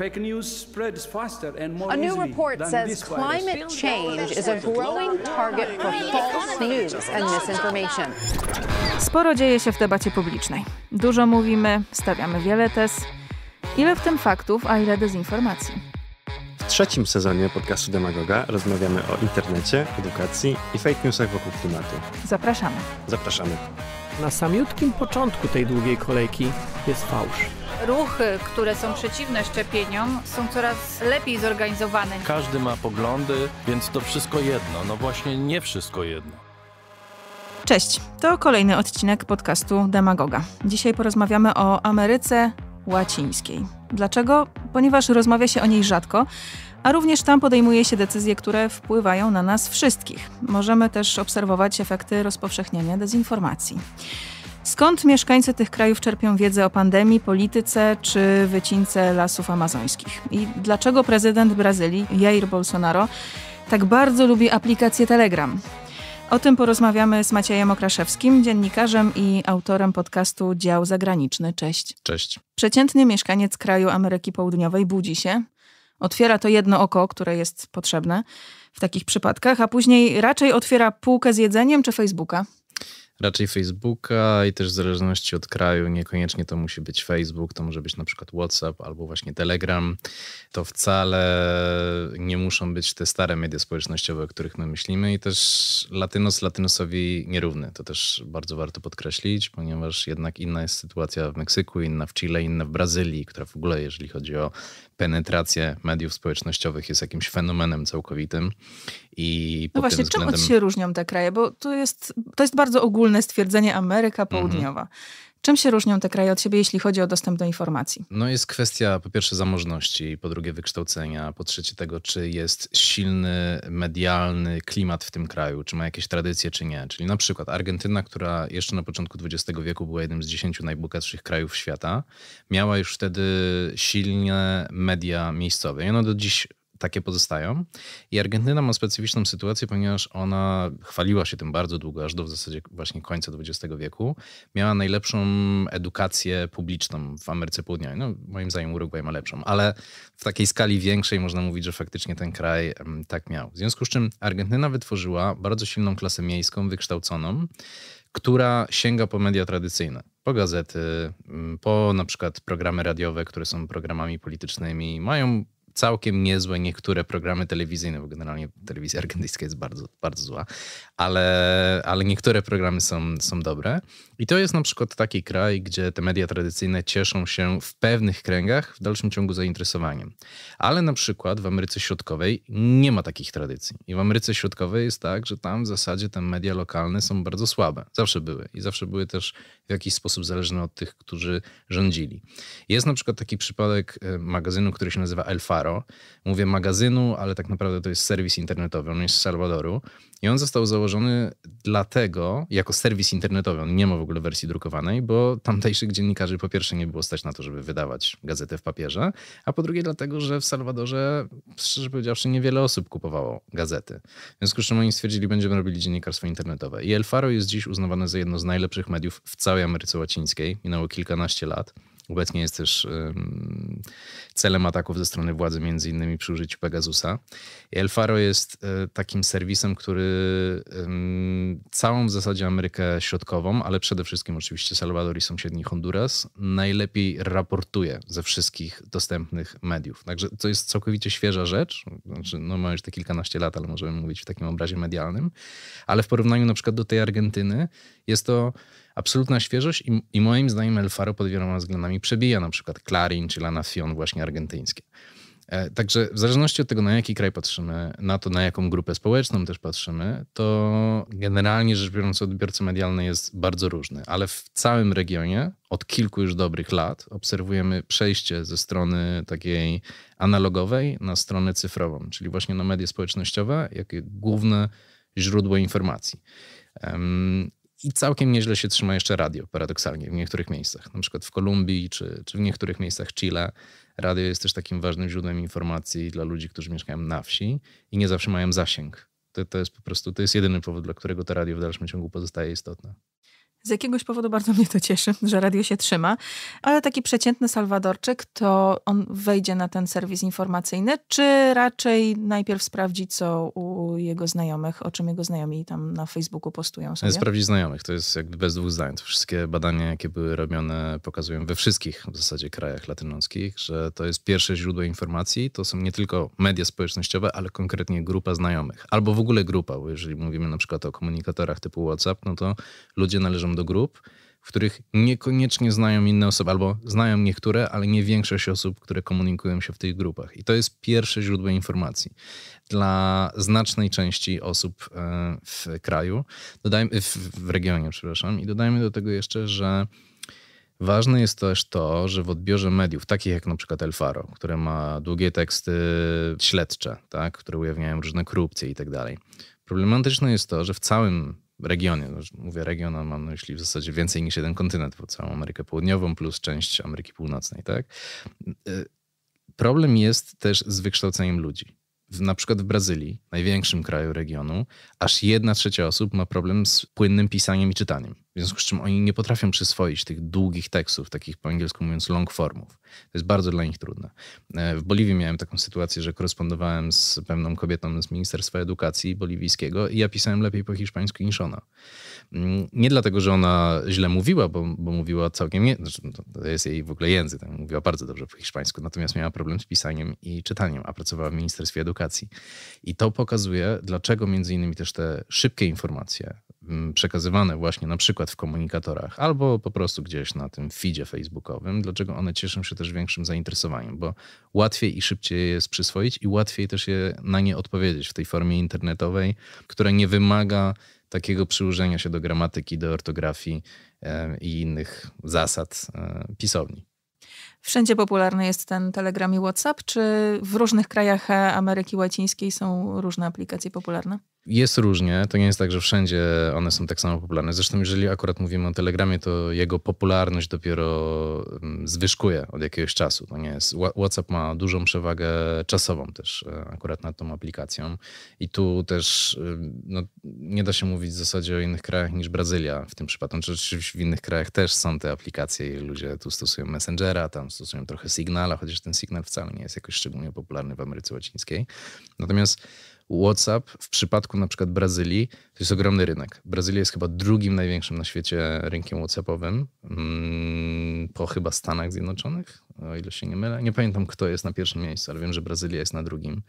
A new report says climate change is a growing target for false news and misinformation. Sporo dzieje się w debacie publicznej. Dużo mówimy, stawiamy wiele tez. Ile w tym faktów, a ile dezinformacji? W trzecim sezonie podcastu Demagoga rozmawiamy o internecie, edukacji i fake newsach wokół klimatu. Zapraszamy. Zapraszamy. Na samiutkim początku tej długiej kolejki jest fałsz ruchy, które są przeciwne szczepieniom, są coraz lepiej zorganizowane. Każdy ma poglądy, więc to wszystko jedno. No właśnie nie wszystko jedno. Cześć, to kolejny odcinek podcastu Demagoga. Dzisiaj porozmawiamy o Ameryce Łacińskiej. Dlaczego? Ponieważ rozmawia się o niej rzadko, a również tam podejmuje się decyzje, które wpływają na nas wszystkich. Możemy też obserwować efekty rozpowszechniania dezinformacji. Skąd mieszkańcy tych krajów czerpią wiedzę o pandemii, polityce czy wycince lasów amazońskich? I dlaczego prezydent Brazylii, Jair Bolsonaro, tak bardzo lubi aplikację Telegram? O tym porozmawiamy z Maciejem Okraszewskim, dziennikarzem i autorem podcastu Dział Zagraniczny. Cześć. Cześć. Przeciętny mieszkaniec kraju Ameryki Południowej budzi się, otwiera to jedno oko, które jest potrzebne w takich przypadkach, a później raczej otwiera półkę z jedzeniem czy Facebooka raczej Facebooka i też w zależności od kraju niekoniecznie to musi być Facebook, to może być na przykład WhatsApp albo właśnie Telegram. To wcale nie muszą być te stare media społecznościowe, o których my myślimy i też latynos latynosowi nierówny. To też bardzo warto podkreślić, ponieważ jednak inna jest sytuacja w Meksyku, inna w Chile, inna w Brazylii, która w ogóle jeżeli chodzi o penetracja mediów społecznościowych jest jakimś fenomenem całkowitym. I no właśnie, względem... czym od się różnią te kraje? Bo to jest, to jest bardzo ogólne stwierdzenie Ameryka Południowa. Mhm. Czym się różnią te kraje od siebie, jeśli chodzi o dostęp do informacji? No jest kwestia po pierwsze zamożności, po drugie wykształcenia, po trzecie tego, czy jest silny medialny klimat w tym kraju, czy ma jakieś tradycje, czy nie. Czyli na przykład Argentyna, która jeszcze na początku XX wieku była jednym z dziesięciu najbogatszych krajów świata, miała już wtedy silne media miejscowe. I ono do dziś takie pozostają. I Argentyna ma specyficzną sytuację, ponieważ ona chwaliła się tym bardzo długo, aż do w zasadzie właśnie końca XX wieku. Miała najlepszą edukację publiczną w Ameryce Południowej. No, moim zdaniem Urugwaj ma lepszą, ale w takiej skali większej można mówić, że faktycznie ten kraj tak miał. W związku z czym Argentyna wytworzyła bardzo silną klasę miejską, wykształconą, która sięga po media tradycyjne, po gazety, po na przykład programy radiowe, które są programami politycznymi, mają całkiem niezłe niektóre programy telewizyjne, bo generalnie telewizja argentyńska jest bardzo, bardzo zła, ale, ale niektóre programy są, są dobre. I to jest na przykład taki kraj, gdzie te media tradycyjne cieszą się w pewnych kręgach w dalszym ciągu zainteresowaniem. Ale na przykład w Ameryce Środkowej nie ma takich tradycji. I w Ameryce Środkowej jest tak, że tam w zasadzie te media lokalne są bardzo słabe. Zawsze były. I zawsze były też w jakiś sposób zależne od tych, którzy rządzili. Jest na przykład taki przypadek e, magazynu, który się nazywa El Faro, Mówię magazynu, ale tak naprawdę to jest serwis internetowy, on jest z Salwadoru. I on został założony dlatego, jako serwis internetowy, on nie ma w ogóle wersji drukowanej, bo tamtejszych dziennikarzy po pierwsze nie było stać na to, żeby wydawać gazetę w papierze, a po drugie dlatego, że w Salwadorze, szczerze powiedziawszy, niewiele osób kupowało gazety. W związku z czym oni stwierdzili, będziemy robili dziennikarstwo internetowe. I El Faro jest dziś uznawane za jedno z najlepszych mediów w całej Ameryce Łacińskiej. Minęło kilkanaście lat. Obecnie jest też um, celem ataków ze strony władzy, między innymi przy użyciu Pegasusa. Faro jest e, takim serwisem, który um, całą w zasadzie Amerykę Środkową, ale przede wszystkim oczywiście Salwador i sąsiedni Honduras, najlepiej raportuje ze wszystkich dostępnych mediów. Także to jest całkowicie świeża rzecz. Znaczy, no ma już te kilkanaście lat, ale możemy mówić w takim obrazie medialnym. Ale w porównaniu na przykład do tej Argentyny jest to absolutna świeżość i, i moim zdaniem El Faro pod wieloma względami przebija na przykład Clarín czy Lana Fion właśnie argentyńskie. E, także w zależności od tego, na jaki kraj patrzymy, na to, na jaką grupę społeczną też patrzymy, to generalnie rzecz biorąc, odbiorca medialny jest bardzo różny, ale w całym regionie od kilku już dobrych lat obserwujemy przejście ze strony takiej analogowej na stronę cyfrową, czyli właśnie na media społecznościowe, jakie główne źródło informacji i całkiem nieźle się trzyma jeszcze radio, paradoksalnie, w niektórych miejscach, na przykład w Kolumbii czy, czy w niektórych miejscach Chile. Radio jest też takim ważnym źródłem informacji dla ludzi, którzy mieszkają na wsi i nie zawsze mają zasięg. To, to jest po prostu, to jest jedyny powód, dla którego to radio w dalszym ciągu pozostaje istotne. Z jakiegoś powodu bardzo mnie to cieszy, że radio się trzyma, ale taki przeciętny Salwadorczyk to on wejdzie na ten serwis informacyjny, czy raczej najpierw sprawdzi, co u jego znajomych, o czym jego znajomi tam na Facebooku postują sobie? Sprawdzi znajomych, to jest jakby bez dwóch zdań. To wszystkie badania, jakie były robione, pokazują we wszystkich w zasadzie krajach latynoskich, że to jest pierwsze źródło informacji, to są nie tylko media społecznościowe, ale konkretnie grupa znajomych, albo w ogóle grupa, bo jeżeli mówimy na przykład o komunikatorach typu WhatsApp, no to ludzie należą do grup, w których niekoniecznie znają inne osoby, albo znają niektóre, ale nie większość osób, które komunikują się w tych grupach. I to jest pierwsze źródło informacji dla znacznej części osób e, w kraju, dodajmy, w regionie, przepraszam. I dodajmy do tego jeszcze, że Ważne jest też to, że w odbiorze mediów, takich jak na przykład El Faro, które ma długie teksty śledcze, tak, które ujawniają różne korupcje i tak dalej, problematyczne jest to, że w całym regionie, no, mówię region, mam na no, myśli w zasadzie więcej niż jeden kontynent, bo całą Amerykę Południową plus część Ameryki Północnej, tak? Y, problem jest też z wykształceniem ludzi. Na przykład w Brazylii, największym kraju regionu, aż jedna trzecia osób ma problem z płynnym pisaniem i czytaniem. W związku z czym oni nie potrafią przyswoić tych długich tekstów, takich po angielsku mówiąc long formów. To jest bardzo dla nich trudne. E, w Boliwii miałem taką sytuację, że korespondowałem z pewną kobietą z Ministerstwa Edukacji boliwijskiego i ja pisałem lepiej po hiszpańsku niż ona. Mm, nie dlatego, że ona źle mówiła, bo, bo mówiła całkiem, nie, znaczy, no, to jest jej w ogóle język, tak, mówiła bardzo dobrze po hiszpańsku, natomiast miała problem z pisaniem i czytaniem, a pracowała w Ministerstwie Edukacji. I to pokazuje, dlaczego między innymi też te szybkie informacje Mm, przekazywane właśnie na przykład w komunikatorach albo po prostu gdzieś na tym feedzie facebookowym, dlaczego one cieszą się też większym zainteresowaniem, bo łatwiej i szybciej je jest przyswoić i łatwiej też je na nie odpowiedzieć w tej formie internetowej, która nie wymaga takiego przyłożenia się do gramatyki, do ortografii e, i innych zasad e, pisowni. Wszędzie popularny jest ten Telegram i WhatsApp, czy w różnych krajach e, Ameryki Łacińskiej są różne aplikacje popularne? Jest różnie, to nie jest tak, że wszędzie one są tak samo popularne. Zresztą, jeżeli akurat mówimy o Telegramie, to jego popularność dopiero mm, zwyżkuje od jakiegoś czasu. To nie jest. WhatsApp ma dużą przewagę czasową też e, akurat nad tą aplikacją. I tu też y, no, nie da się mówić w zasadzie o innych krajach niż Brazylia w tym przypadku. Znaczy, oczywiście w innych krajach też są te aplikacje i ludzie tu stosują Messengera, tam stosują trochę Signala, chociaż ten Signal wcale nie jest jakoś szczególnie popularny w Ameryce Łacińskiej. Natomiast WhatsApp w przypadku na przykład Brazylii to jest ogromny rynek. Brazylia jest chyba drugim największym na świecie rynkiem WhatsAppowym mm, po chyba Stanach Zjednoczonych, o ile się nie mylę. Nie pamiętam, kto jest na pierwszym miejscu, ale wiem, że Brazylia jest na drugim.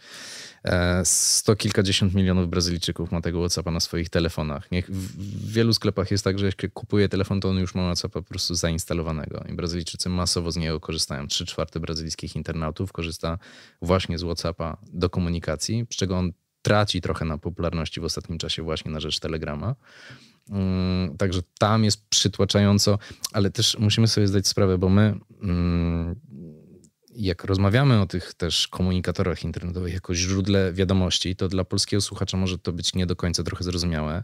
E, sto kilkadziesiąt milionów Brazylijczyków ma tego WhatsAppa na swoich telefonach. Niech w wielu sklepach jest tak, że jeśli kupuje telefon, to on już ma WhatsAppa po prostu zainstalowanego i Brazylijczycy masowo z niego korzystają. Trzy czwarte brazylijskich internautów korzysta właśnie z WhatsAppa do komunikacji, z czego on traci trochę na popularności w ostatnim czasie właśnie na rzecz Telegrama. Mm, także tam jest przytłaczająco, ale też musimy sobie zdać sprawę, bo my mm, jak rozmawiamy o tych też komunikatorach internetowych jako źródle wiadomości, to dla polskiego słuchacza może to być nie do końca trochę zrozumiałe,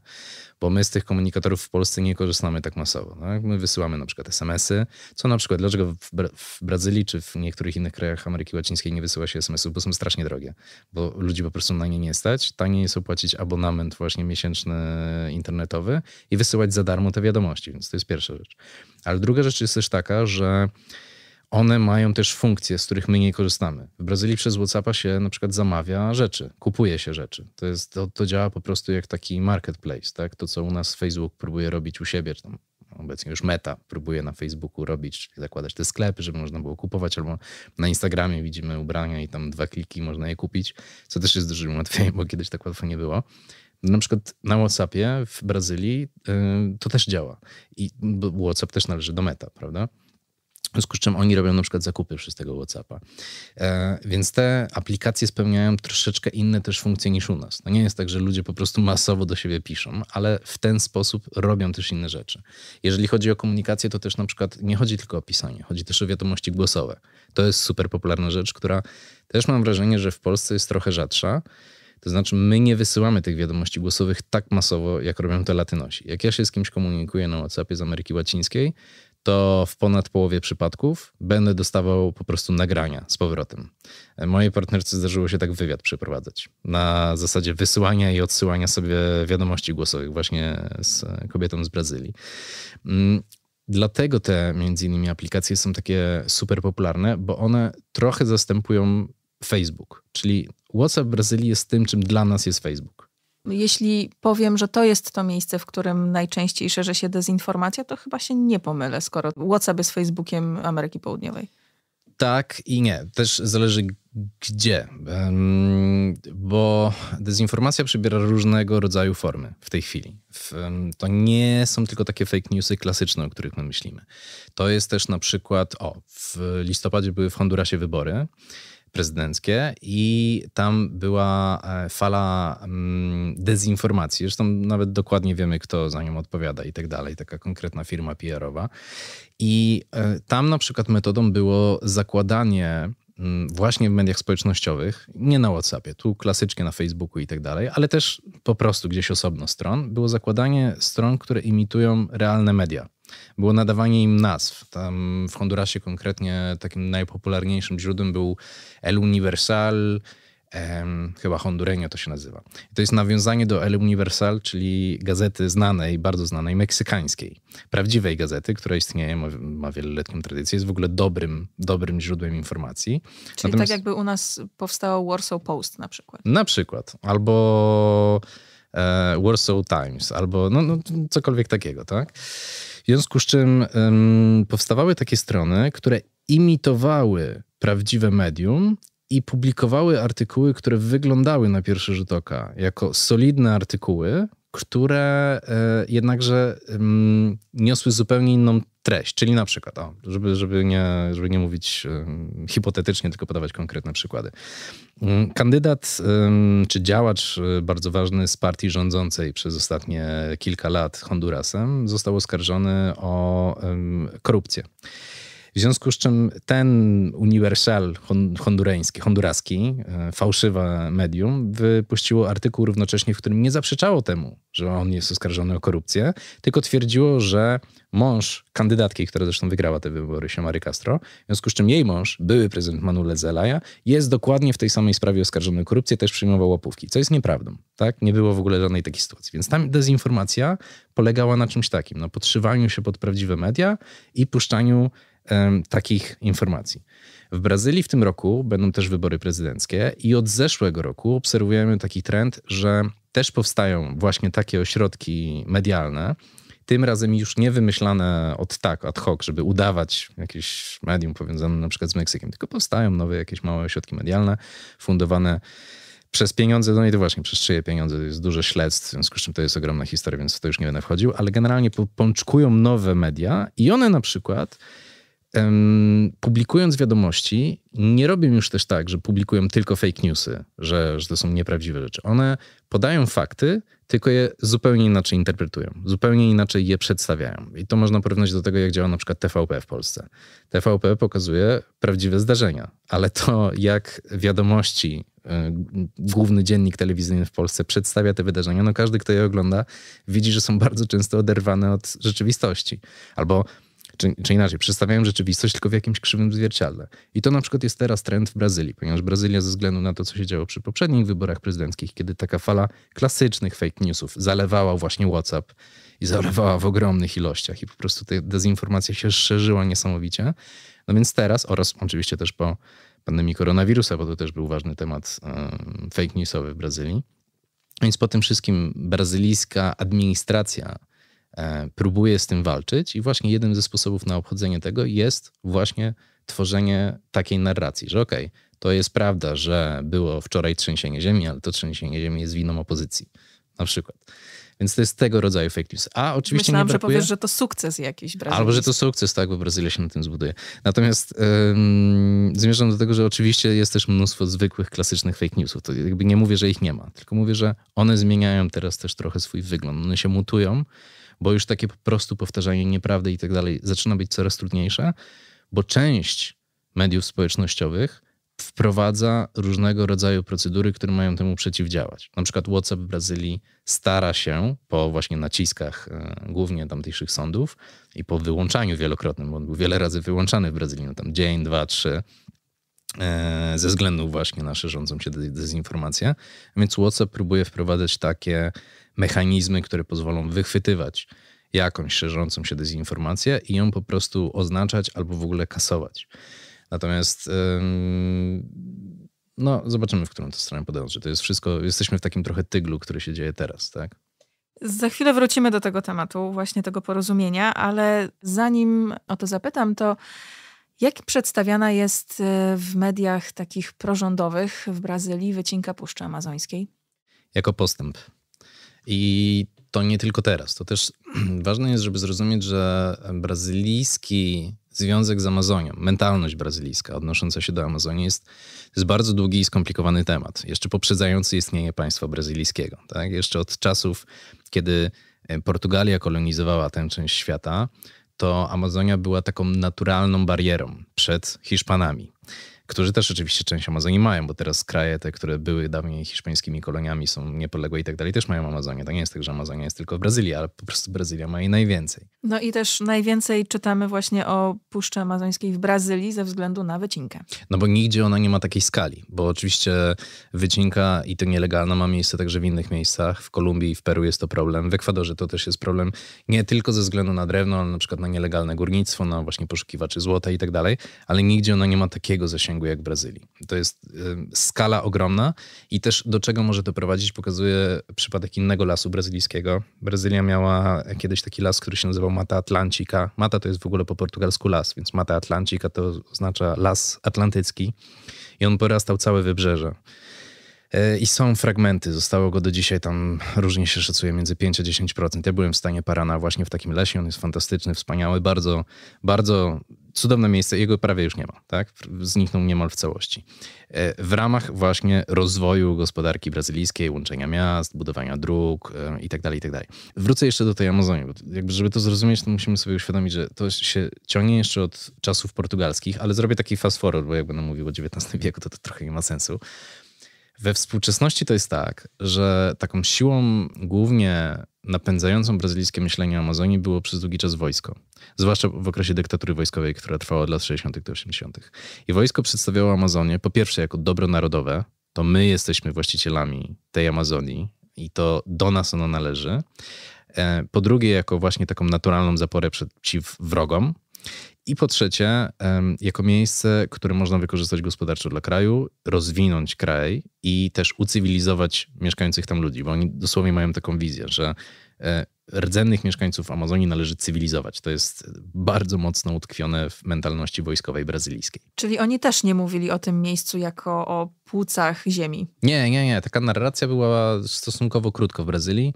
bo my z tych komunikatorów w Polsce nie korzystamy tak masowo. Tak? My wysyłamy na przykład SMS-y, co na przykład, dlaczego w, Bra w Brazylii czy w niektórych innych krajach Ameryki Łacińskiej nie wysyła się SMS-ów, bo są strasznie drogie, bo ludzi po prostu na nie nie stać. Taniej jest opłacić abonament właśnie miesięczny internetowy i wysyłać za darmo te wiadomości, więc to jest pierwsza rzecz. Ale druga rzecz jest też taka, że one mają też funkcje, z których my nie korzystamy. W Brazylii przez WhatsAppa się na przykład zamawia rzeczy, kupuje się rzeczy. To, jest, to, to działa po prostu jak taki marketplace, tak? To, co u nas Facebook próbuje robić u siebie, czy tam obecnie już Meta próbuje na Facebooku robić, czyli zakładać te sklepy, żeby można było kupować, albo na Instagramie widzimy ubrania i tam dwa kliki można je kupić, co też jest dużo łatwiej, bo kiedyś tak łatwo nie było. Na przykład na WhatsAppie w Brazylii y, to też działa. I WhatsApp też należy do Meta, prawda? W związku z czym oni robią na przykład zakupy przez tego WhatsAppa. E, więc te aplikacje spełniają troszeczkę inne też funkcje niż u nas. To no nie jest tak, że ludzie po prostu masowo do siebie piszą, ale w ten sposób robią też inne rzeczy. Jeżeli chodzi o komunikację, to też na przykład nie chodzi tylko o pisanie, chodzi też o wiadomości głosowe. To jest super popularna rzecz, która też mam wrażenie, że w Polsce jest trochę rzadsza. To znaczy, my nie wysyłamy tych wiadomości głosowych tak masowo, jak robią to Latynosi. Jak ja się z kimś komunikuję na WhatsAppie z Ameryki Łacińskiej, to w ponad połowie przypadków będę dostawał po prostu nagrania z powrotem. Mojej partnerce zdarzyło się tak wywiad przeprowadzać na zasadzie wysyłania i odsyłania sobie wiadomości głosowych właśnie z kobietą z Brazylii. Mm, dlatego te między innymi aplikacje są takie super popularne, bo one trochę zastępują Facebook, czyli WhatsApp w Brazylii jest tym, czym dla nas jest Facebook jeśli powiem, że to jest to miejsce, w którym najczęściej szerzy się dezinformacja, to chyba się nie pomylę, skoro WhatsApp jest Facebookiem Ameryki Południowej. Tak i nie. Też zależy gdzie, bo dezinformacja przybiera różnego rodzaju formy w tej chwili. To nie są tylko takie fake newsy klasyczne, o których my myślimy. To jest też na przykład, o, w listopadzie były w Hondurasie wybory prezydenckie i tam była e, fala mm, dezinformacji. Zresztą nawet dokładnie wiemy, kto za nią odpowiada i tak dalej. Taka konkretna firma PR-owa. I e, tam na przykład metodą było zakładanie mm, właśnie w mediach społecznościowych, nie na WhatsAppie, tu klasycznie na Facebooku i tak dalej, ale też po prostu gdzieś osobno stron, było zakładanie stron, które imitują realne media było nadawanie im nazw. Tam w Hondurasie konkretnie takim najpopularniejszym źródłem był El Universal, em, chyba Hondureño to się nazywa. I to jest nawiązanie do El Universal, czyli gazety znanej, bardzo znanej, meksykańskiej. Prawdziwej gazety, która istnieje, ma, ma wieloletnią tradycję, jest w ogóle dobrym, dobrym źródłem informacji. Czyli tak Natomiast... tak jakby u nas powstało Warsaw Post na przykład. Na przykład. Albo... E, Warsaw Times, albo no, no, cokolwiek takiego, tak? związku z czym um, powstawały takie strony, które imitowały prawdziwe medium i publikowały artykuły, które wyglądały na pierwszy rzut oka jako solidne artykuły, które e, jednakże niosły zupełnie inną treść, czyli na przykład, o, żeby, żeby, nie, żeby nie mówić hipotetycznie, tylko podawać konkretne przykłady. Mm, kandydat czy działacz e, bardzo ważny z partii rządzącej przez ostatnie kilka lat Hondurasem został oskarżony o korupcję. W związku z czym ten uniwersal hondureński, honduraski, e, fałszywe medium, wypuściło artykuł równocześnie, w którym nie zaprzeczało temu, że on jest oskarżony o korupcję, tylko twierdziło, że mąż kandydatki, która zresztą wygrała te wybory, się Mary Castro, w związku z czym jej mąż, były prezydent Manuel Zelaya, jest dokładnie w tej samej sprawie oskarżony o korupcję, też przyjmował łapówki, co jest nieprawdą. Tak? Nie było w ogóle żadnej takiej sytuacji. Więc tam dezinformacja polegała na czymś takim, na podszywaniu się pod prawdziwe media i puszczaniu takich informacji. W Brazylii w tym roku będą też wybory prezydenckie i od zeszłego roku obserwujemy taki trend, że też powstają właśnie takie ośrodki medialne, tym razem już nie wymyślane od tak, ad hoc, żeby udawać jakieś medium powiązane na przykład z Meksykiem, tylko powstają nowe jakieś małe ośrodki medialne fundowane przez pieniądze, no i to właśnie przez czyje pieniądze, to jest dużo śledztw, w związku z czym to jest ogromna historia, więc w to już nie będę wchodził, ale generalnie pączkują nowe media i one na przykład publikując wiadomości, nie robię już też tak, że publikują tylko fake newsy, że, że to są nieprawdziwe rzeczy. One podają fakty, tylko je zupełnie inaczej interpretują, zupełnie inaczej je przedstawiają. I to można porównać do tego, jak działa na przykład TVP w Polsce. TVP pokazuje prawdziwe zdarzenia, ale to, jak wiadomości e, główny dziennik telewizyjny w Polsce przedstawia te wydarzenia, no każdy, kto je ogląda, widzi, że są bardzo często oderwane od rzeczywistości. Albo czy, czy inaczej, przedstawiają rzeczywistość tylko w jakimś krzywym zwierciadle. I to na przykład jest teraz trend w Brazylii, ponieważ Brazylia ze względu na to, co się działo przy poprzednich wyborach prezydenckich, kiedy taka fala klasycznych fake newsów zalewała właśnie WhatsApp i zalewała w ogromnych ilościach i po prostu ta dezinformacja się szerzyła niesamowicie. No więc teraz oraz oczywiście też po pandemii koronawirusa, bo to też był ważny temat fake newsowy w Brazylii. Więc po tym wszystkim brazylijska administracja E, próbuje z tym walczyć i właśnie jednym ze sposobów na obchodzenie tego jest właśnie tworzenie takiej narracji, że okej, okay, to jest prawda, że było wczoraj trzęsienie ziemi, ale to trzęsienie ziemi jest winą opozycji, na przykład. Więc to jest tego rodzaju fake news. A oczywiście Myślałam, nie brakuje... że powiesz, że to sukces jakiś Brazylia. Albo, że to sukces, tak, bo Brazylia się na tym zbuduje. Natomiast zmierzam do tego, że oczywiście jest też mnóstwo zwykłych, klasycznych fake newsów. To jakby nie mówię, że ich nie ma, tylko mówię, że one zmieniają teraz też trochę swój wygląd. One się mutują bo już takie po prostu powtarzanie nieprawdy i tak dalej zaczyna być coraz trudniejsze, bo część mediów społecznościowych wprowadza różnego rodzaju procedury, które mają temu przeciwdziałać. Na przykład WhatsApp w Brazylii stara się po właśnie naciskach e, głównie tamtejszych sądów i po wyłączaniu wielokrotnym, bo on był wiele razy wyłączany w Brazylii, no tam dzień, dwa, trzy, e, ze względu właśnie na szerzącą się dezinformację. Więc WhatsApp próbuje wprowadzać takie mechanizmy, które pozwolą wychwytywać jakąś szerzącą się dezinformację i ją po prostu oznaczać albo w ogóle kasować. Natomiast no, zobaczymy, w którą to stronę podążę. To jest wszystko, jesteśmy w takim trochę tyglu, który się dzieje teraz, tak? Za chwilę wrócimy do tego tematu, właśnie tego porozumienia, ale zanim o to zapytam, to jak przedstawiana jest e, w mediach takich prorządowych w Brazylii wycinka Puszczy Amazońskiej? Jako postęp. I to nie tylko teraz. To też ważne jest, żeby zrozumieć, że brazylijski związek z Amazonią, mentalność brazylijska odnosząca się do Amazonii jest, jest bardzo długi i skomplikowany temat, jeszcze poprzedzający istnienie państwa brazylijskiego. Tak? Jeszcze od czasów, kiedy e, Portugalia kolonizowała tę część świata, to Amazonia była taką naturalną barierą przed Hiszpanami którzy też oczywiście część Amazonii mają, bo teraz kraje te, które były dawniej hiszpańskimi koloniami, są niepodległe i tak dalej, też mają Amazonię. To nie jest tak, że Amazonia jest tylko w Brazylii, ale po prostu Brazylia ma jej najwięcej. No i też najwięcej czytamy właśnie o Puszczy Amazońskiej w Brazylii ze względu na wycinkę. No bo nigdzie ona nie ma takiej skali, bo oczywiście wycinka i to nielegalna ma miejsce także w innych miejscach. W Kolumbii, w Peru jest to problem, w Ekwadorze to też jest problem, nie tylko ze względu na drewno, ale na przykład na nielegalne górnictwo, na właśnie poszukiwaczy złota i tak dalej, ale nigdzie ona nie ma takiego zasięgu jak w Brazylii. To jest skala ogromna i też do czego może to prowadzić, pokazuje przypadek innego lasu brazylijskiego. Brazylia miała kiedyś taki las, który się nazywał Mata Atlantica. Mata to jest w ogóle po portugalsku las, więc Mata Atlantica to oznacza las atlantycki i on porastał całe wybrzeże. E, I są fragmenty, zostało go do dzisiaj tam, różnie się szacuje, między 5 a 10%. Ja byłem w stanie Parana właśnie w takim lesie, on jest fantastyczny, wspaniały, bardzo, bardzo cudowne miejsce, jego prawie już nie ma, tak? Zniknął niemal w całości. E, w ramach właśnie rozwoju gospodarki brazylijskiej, łączenia miast, budowania dróg e, itd., tak tak dalej. Wrócę jeszcze do tej Amazonii, bo jakby żeby to zrozumieć, to musimy sobie uświadomić, że to się ciągnie jeszcze od czasów portugalskich, ale zrobię taki fast forward, bo jak będę mówił o XIX wieku, to to trochę nie ma sensu. We współczesności to jest tak, że taką siłą głównie napędzającą brazylijskie myślenie o Amazonii było przez długi czas wojsko. Zwłaszcza w okresie dyktatury wojskowej, która trwała od lat 60. do 80. I wojsko przedstawiało Amazonię po pierwsze jako dobro narodowe, to my jesteśmy właścicielami tej Amazonii i to do nas ono należy. E, po drugie, jako właśnie taką naturalną zaporę przeciw wrogom. I po trzecie, jako miejsce, które można wykorzystać gospodarczo dla kraju, rozwinąć kraj i też ucywilizować mieszkających tam ludzi, bo oni dosłownie mają taką wizję, że e, rdzennych mieszkańców Amazonii należy cywilizować. To jest bardzo mocno utkwione w mentalności wojskowej brazylijskiej. Czyli oni też nie mówili o tym miejscu jako o płucach ziemi. Nie, nie, nie. Taka narracja była stosunkowo krótko w Brazylii.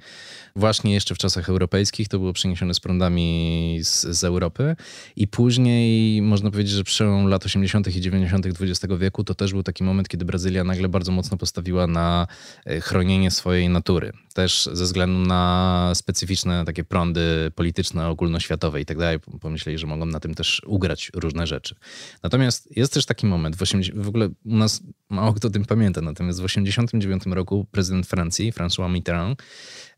Właśnie jeszcze w czasach europejskich to było przeniesione z prądami z, z Europy. I później można powiedzieć, że przełom lat 80. i 90. XX wieku to też był taki moment, kiedy Brazylia nagle bardzo mocno postawiła na e, chronienie swojej natury. Też ze względu na specyficzne takie prądy polityczne, ogólnoświatowe i tak dalej. Pomyśleli, że mogą na tym też ugrać różne rzeczy. Natomiast jest też taki moment, w, 80, w ogóle u nas mało kto o tym pamięta. Natomiast w 1989 roku prezydent Francji, François Mitterrand,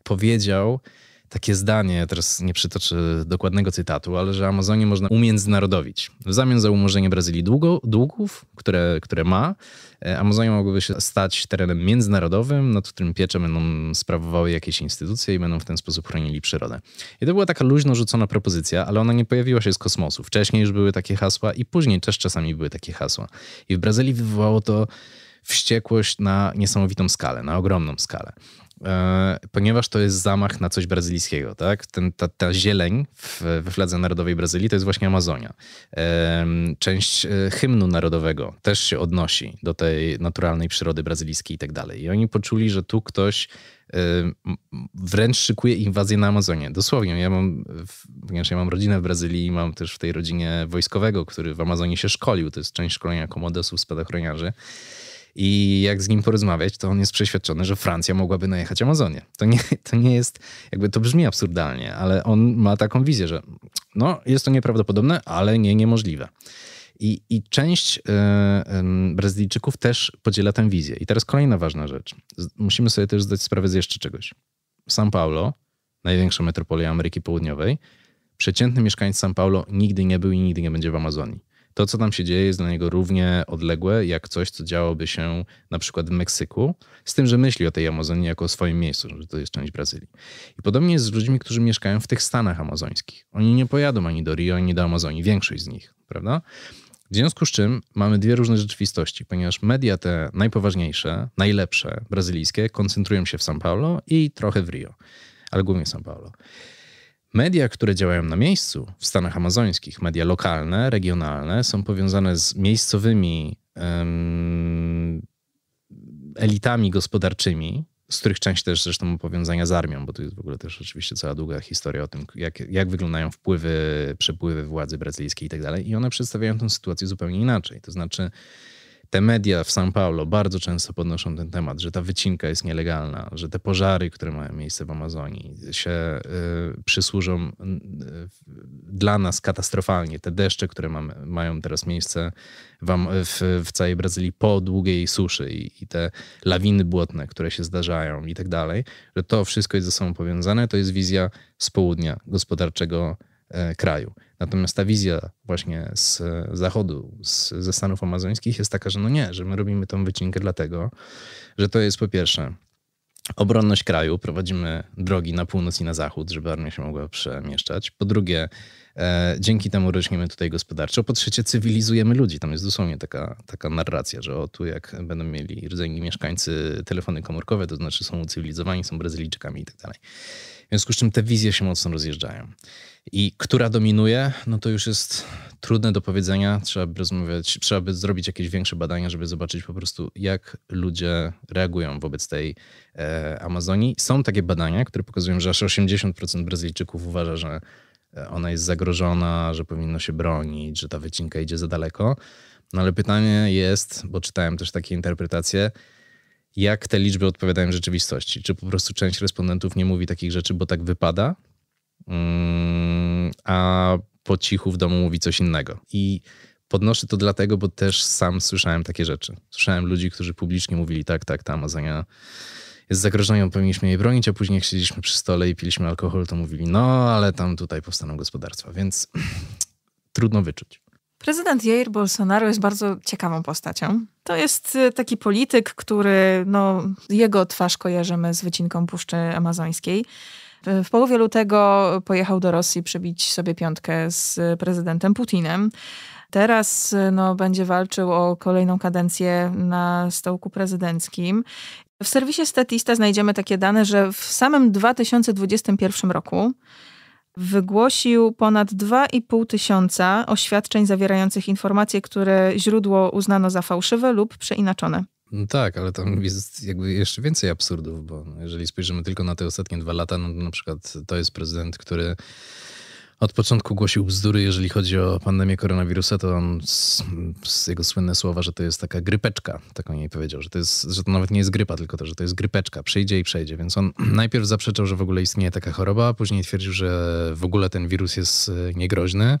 powiedział takie zdanie, teraz nie przytoczę dokładnego cytatu, ale że Amazonię można umiędzynarodowić. W zamian za umorzenie Brazylii długo, długów, które, które ma, e, Amazonia mogłaby się stać terenem międzynarodowym, nad którym piecze będą sprawowały jakieś instytucje i będą w ten sposób chronili przyrodę. I to była taka luźno rzucona propozycja, ale ona nie pojawiła się z kosmosu. Wcześniej już były takie hasła i później też czasami były takie hasła. I w Brazylii wywołało to wściekłość na niesamowitą skalę, na ogromną skalę e, ponieważ to jest zamach na coś brazylijskiego, tak? Ten, ta, ta zieleń w, we fladze narodowej Brazylii to jest właśnie Amazonia. E, część e, hymnu narodowego też się odnosi do tej naturalnej przyrody brazylijskiej i tak dalej. I oni poczuli, że tu ktoś wręcz szykuje inwazję na Amazonię. Dosłownie, ja mam, ponieważ ja mam rodzinę w Brazylii, mam też w tej rodzinie wojskowego, który w Amazonii się szkolił, to jest część szkolenia komodosów, spadochroniarzy. I jak z nim porozmawiać, to on jest przeświadczony, że Francja mogłaby najechać Amazonię. To nie, to nie jest, jakby to brzmi absurdalnie, ale on ma taką wizję, że no, jest to nieprawdopodobne, ale nie niemożliwe. I, i część yy, Brazylijczyków też podziela tę wizję. I teraz kolejna ważna rzecz. Musimy sobie też zdać sprawę z jeszcze czegoś. São Paulo, największa metropolia Ameryki Południowej, przeciętny mieszkańca São Paulo nigdy nie był i nigdy nie będzie w Amazonii. To, co tam się dzieje, jest dla niego równie odległe jak coś, co działoby się na przykład w Meksyku, z tym, że myśli o tej Amazonii jako o swoim miejscu, że to jest część Brazylii. I podobnie jest z ludźmi, którzy mieszkają w tych stanach amazońskich. Oni nie pojadą ani do Rio, ani do Amazonii, większość z nich, prawda? W związku z czym mamy dwie różne rzeczywistości, ponieważ media te najpoważniejsze, najlepsze, brazylijskie, koncentrują się w São Paulo i trochę w Rio, ale głównie w São Paulo. Media, które działają na miejscu w Stanach Amazońskich, media lokalne, regionalne, są powiązane z miejscowymi um, elitami gospodarczymi, z których część też zresztą ma powiązania z armią, bo to jest w ogóle też oczywiście cała długa historia o tym, jak, jak wyglądają wpływy, przepływy władzy brazylijskiej i tak dalej. I one przedstawiają tę sytuację zupełnie inaczej. To znaczy, te media w São Paulo bardzo często podnoszą ten temat, że ta wycinka jest nielegalna, że te pożary, które mają miejsce w Amazonii, się y, przysłużą y, dla nas katastrofalnie. Te deszcze, które mamy, mają teraz miejsce w, w, w, całej Brazylii po długiej suszy i, i, te lawiny błotne, które się zdarzają i tak dalej, że to wszystko jest ze sobą powiązane, to jest wizja z południa gospodarczego E, kraju. Natomiast ta wizja właśnie z zachodu, z, ze Stanów Amazońskich jest taka, że no nie, że my robimy tą wycinkę dlatego, że to jest po pierwsze obronność kraju, prowadzimy drogi na północ i na zachód, żeby armia się mogła przemieszczać. Po drugie, E, dzięki temu rośniemy tutaj gospodarczo. Po trzecie, cywilizujemy ludzi. Tam jest dosłownie taka, taka narracja, że o tu jak będą mieli rdzenni mieszkańcy telefony komórkowe, to znaczy są ucywilizowani, są Brazylijczykami i tak dalej. W związku z czym te wizje się mocno rozjeżdżają. I która dominuje, no to już jest trudne do powiedzenia. Trzeba by rozmawiać, trzeba by zrobić jakieś większe badania, żeby zobaczyć po prostu, jak ludzie reagują wobec tej e, Amazonii. Są takie badania, które pokazują, że aż 80% Brazylijczyków uważa, że ona jest zagrożona, że powinno się bronić, że ta wycinka idzie za daleko. No ale pytanie jest, bo czytałem też takie interpretacje, jak te liczby odpowiadają rzeczywistości? Czy po prostu część respondentów nie mówi takich rzeczy, bo tak wypada, mm, a po cichu w domu mówi coś innego? I podnoszę to dlatego, bo też sam słyszałem takie rzeczy. Słyszałem ludzi, którzy publicznie mówili tak, tak, ta Amazonia jest zagrożeniem, powinniśmy jej bronić, a później jak siedzieliśmy przy stole i piliśmy alkohol, to mówili, no ale tam tutaj powstaną gospodarstwa, więc trudno wyczuć. Prezydent Jair Bolsonaro jest bardzo ciekawą postacią. To jest e, taki polityk, który, no, jego twarz kojarzymy z wycinką Puszczy Amazońskiej. E, w połowie lutego pojechał do Rosji przybić sobie piątkę z e, prezydentem Putinem. Teraz no, będzie walczył o kolejną kadencję na stołku prezydenckim w serwisie Statista znajdziemy takie dane, że w samym 2021 roku wygłosił ponad 2,5 tysiąca oświadczeń zawierających informacje, które źródło uznano za fałszywe lub przeinaczone. No tak, ale tam jest jakby jeszcze więcej absurdów, bo jeżeli spojrzymy tylko na te ostatnie dwa lata, no na przykład to jest prezydent, który od początku głosił bzdury, jeżeli chodzi o pandemię koronawirusa, to on z, z jego słynne słowa, że to jest taka grypeczka, tak on jej powiedział, że to, jest, że to nawet nie jest grypa, tylko to, że to jest grypeczka, przyjdzie i przejdzie. Więc on najpierw zaprzeczał, że w ogóle istnieje taka choroba, później twierdził, że w ogóle ten wirus jest e, niegroźny.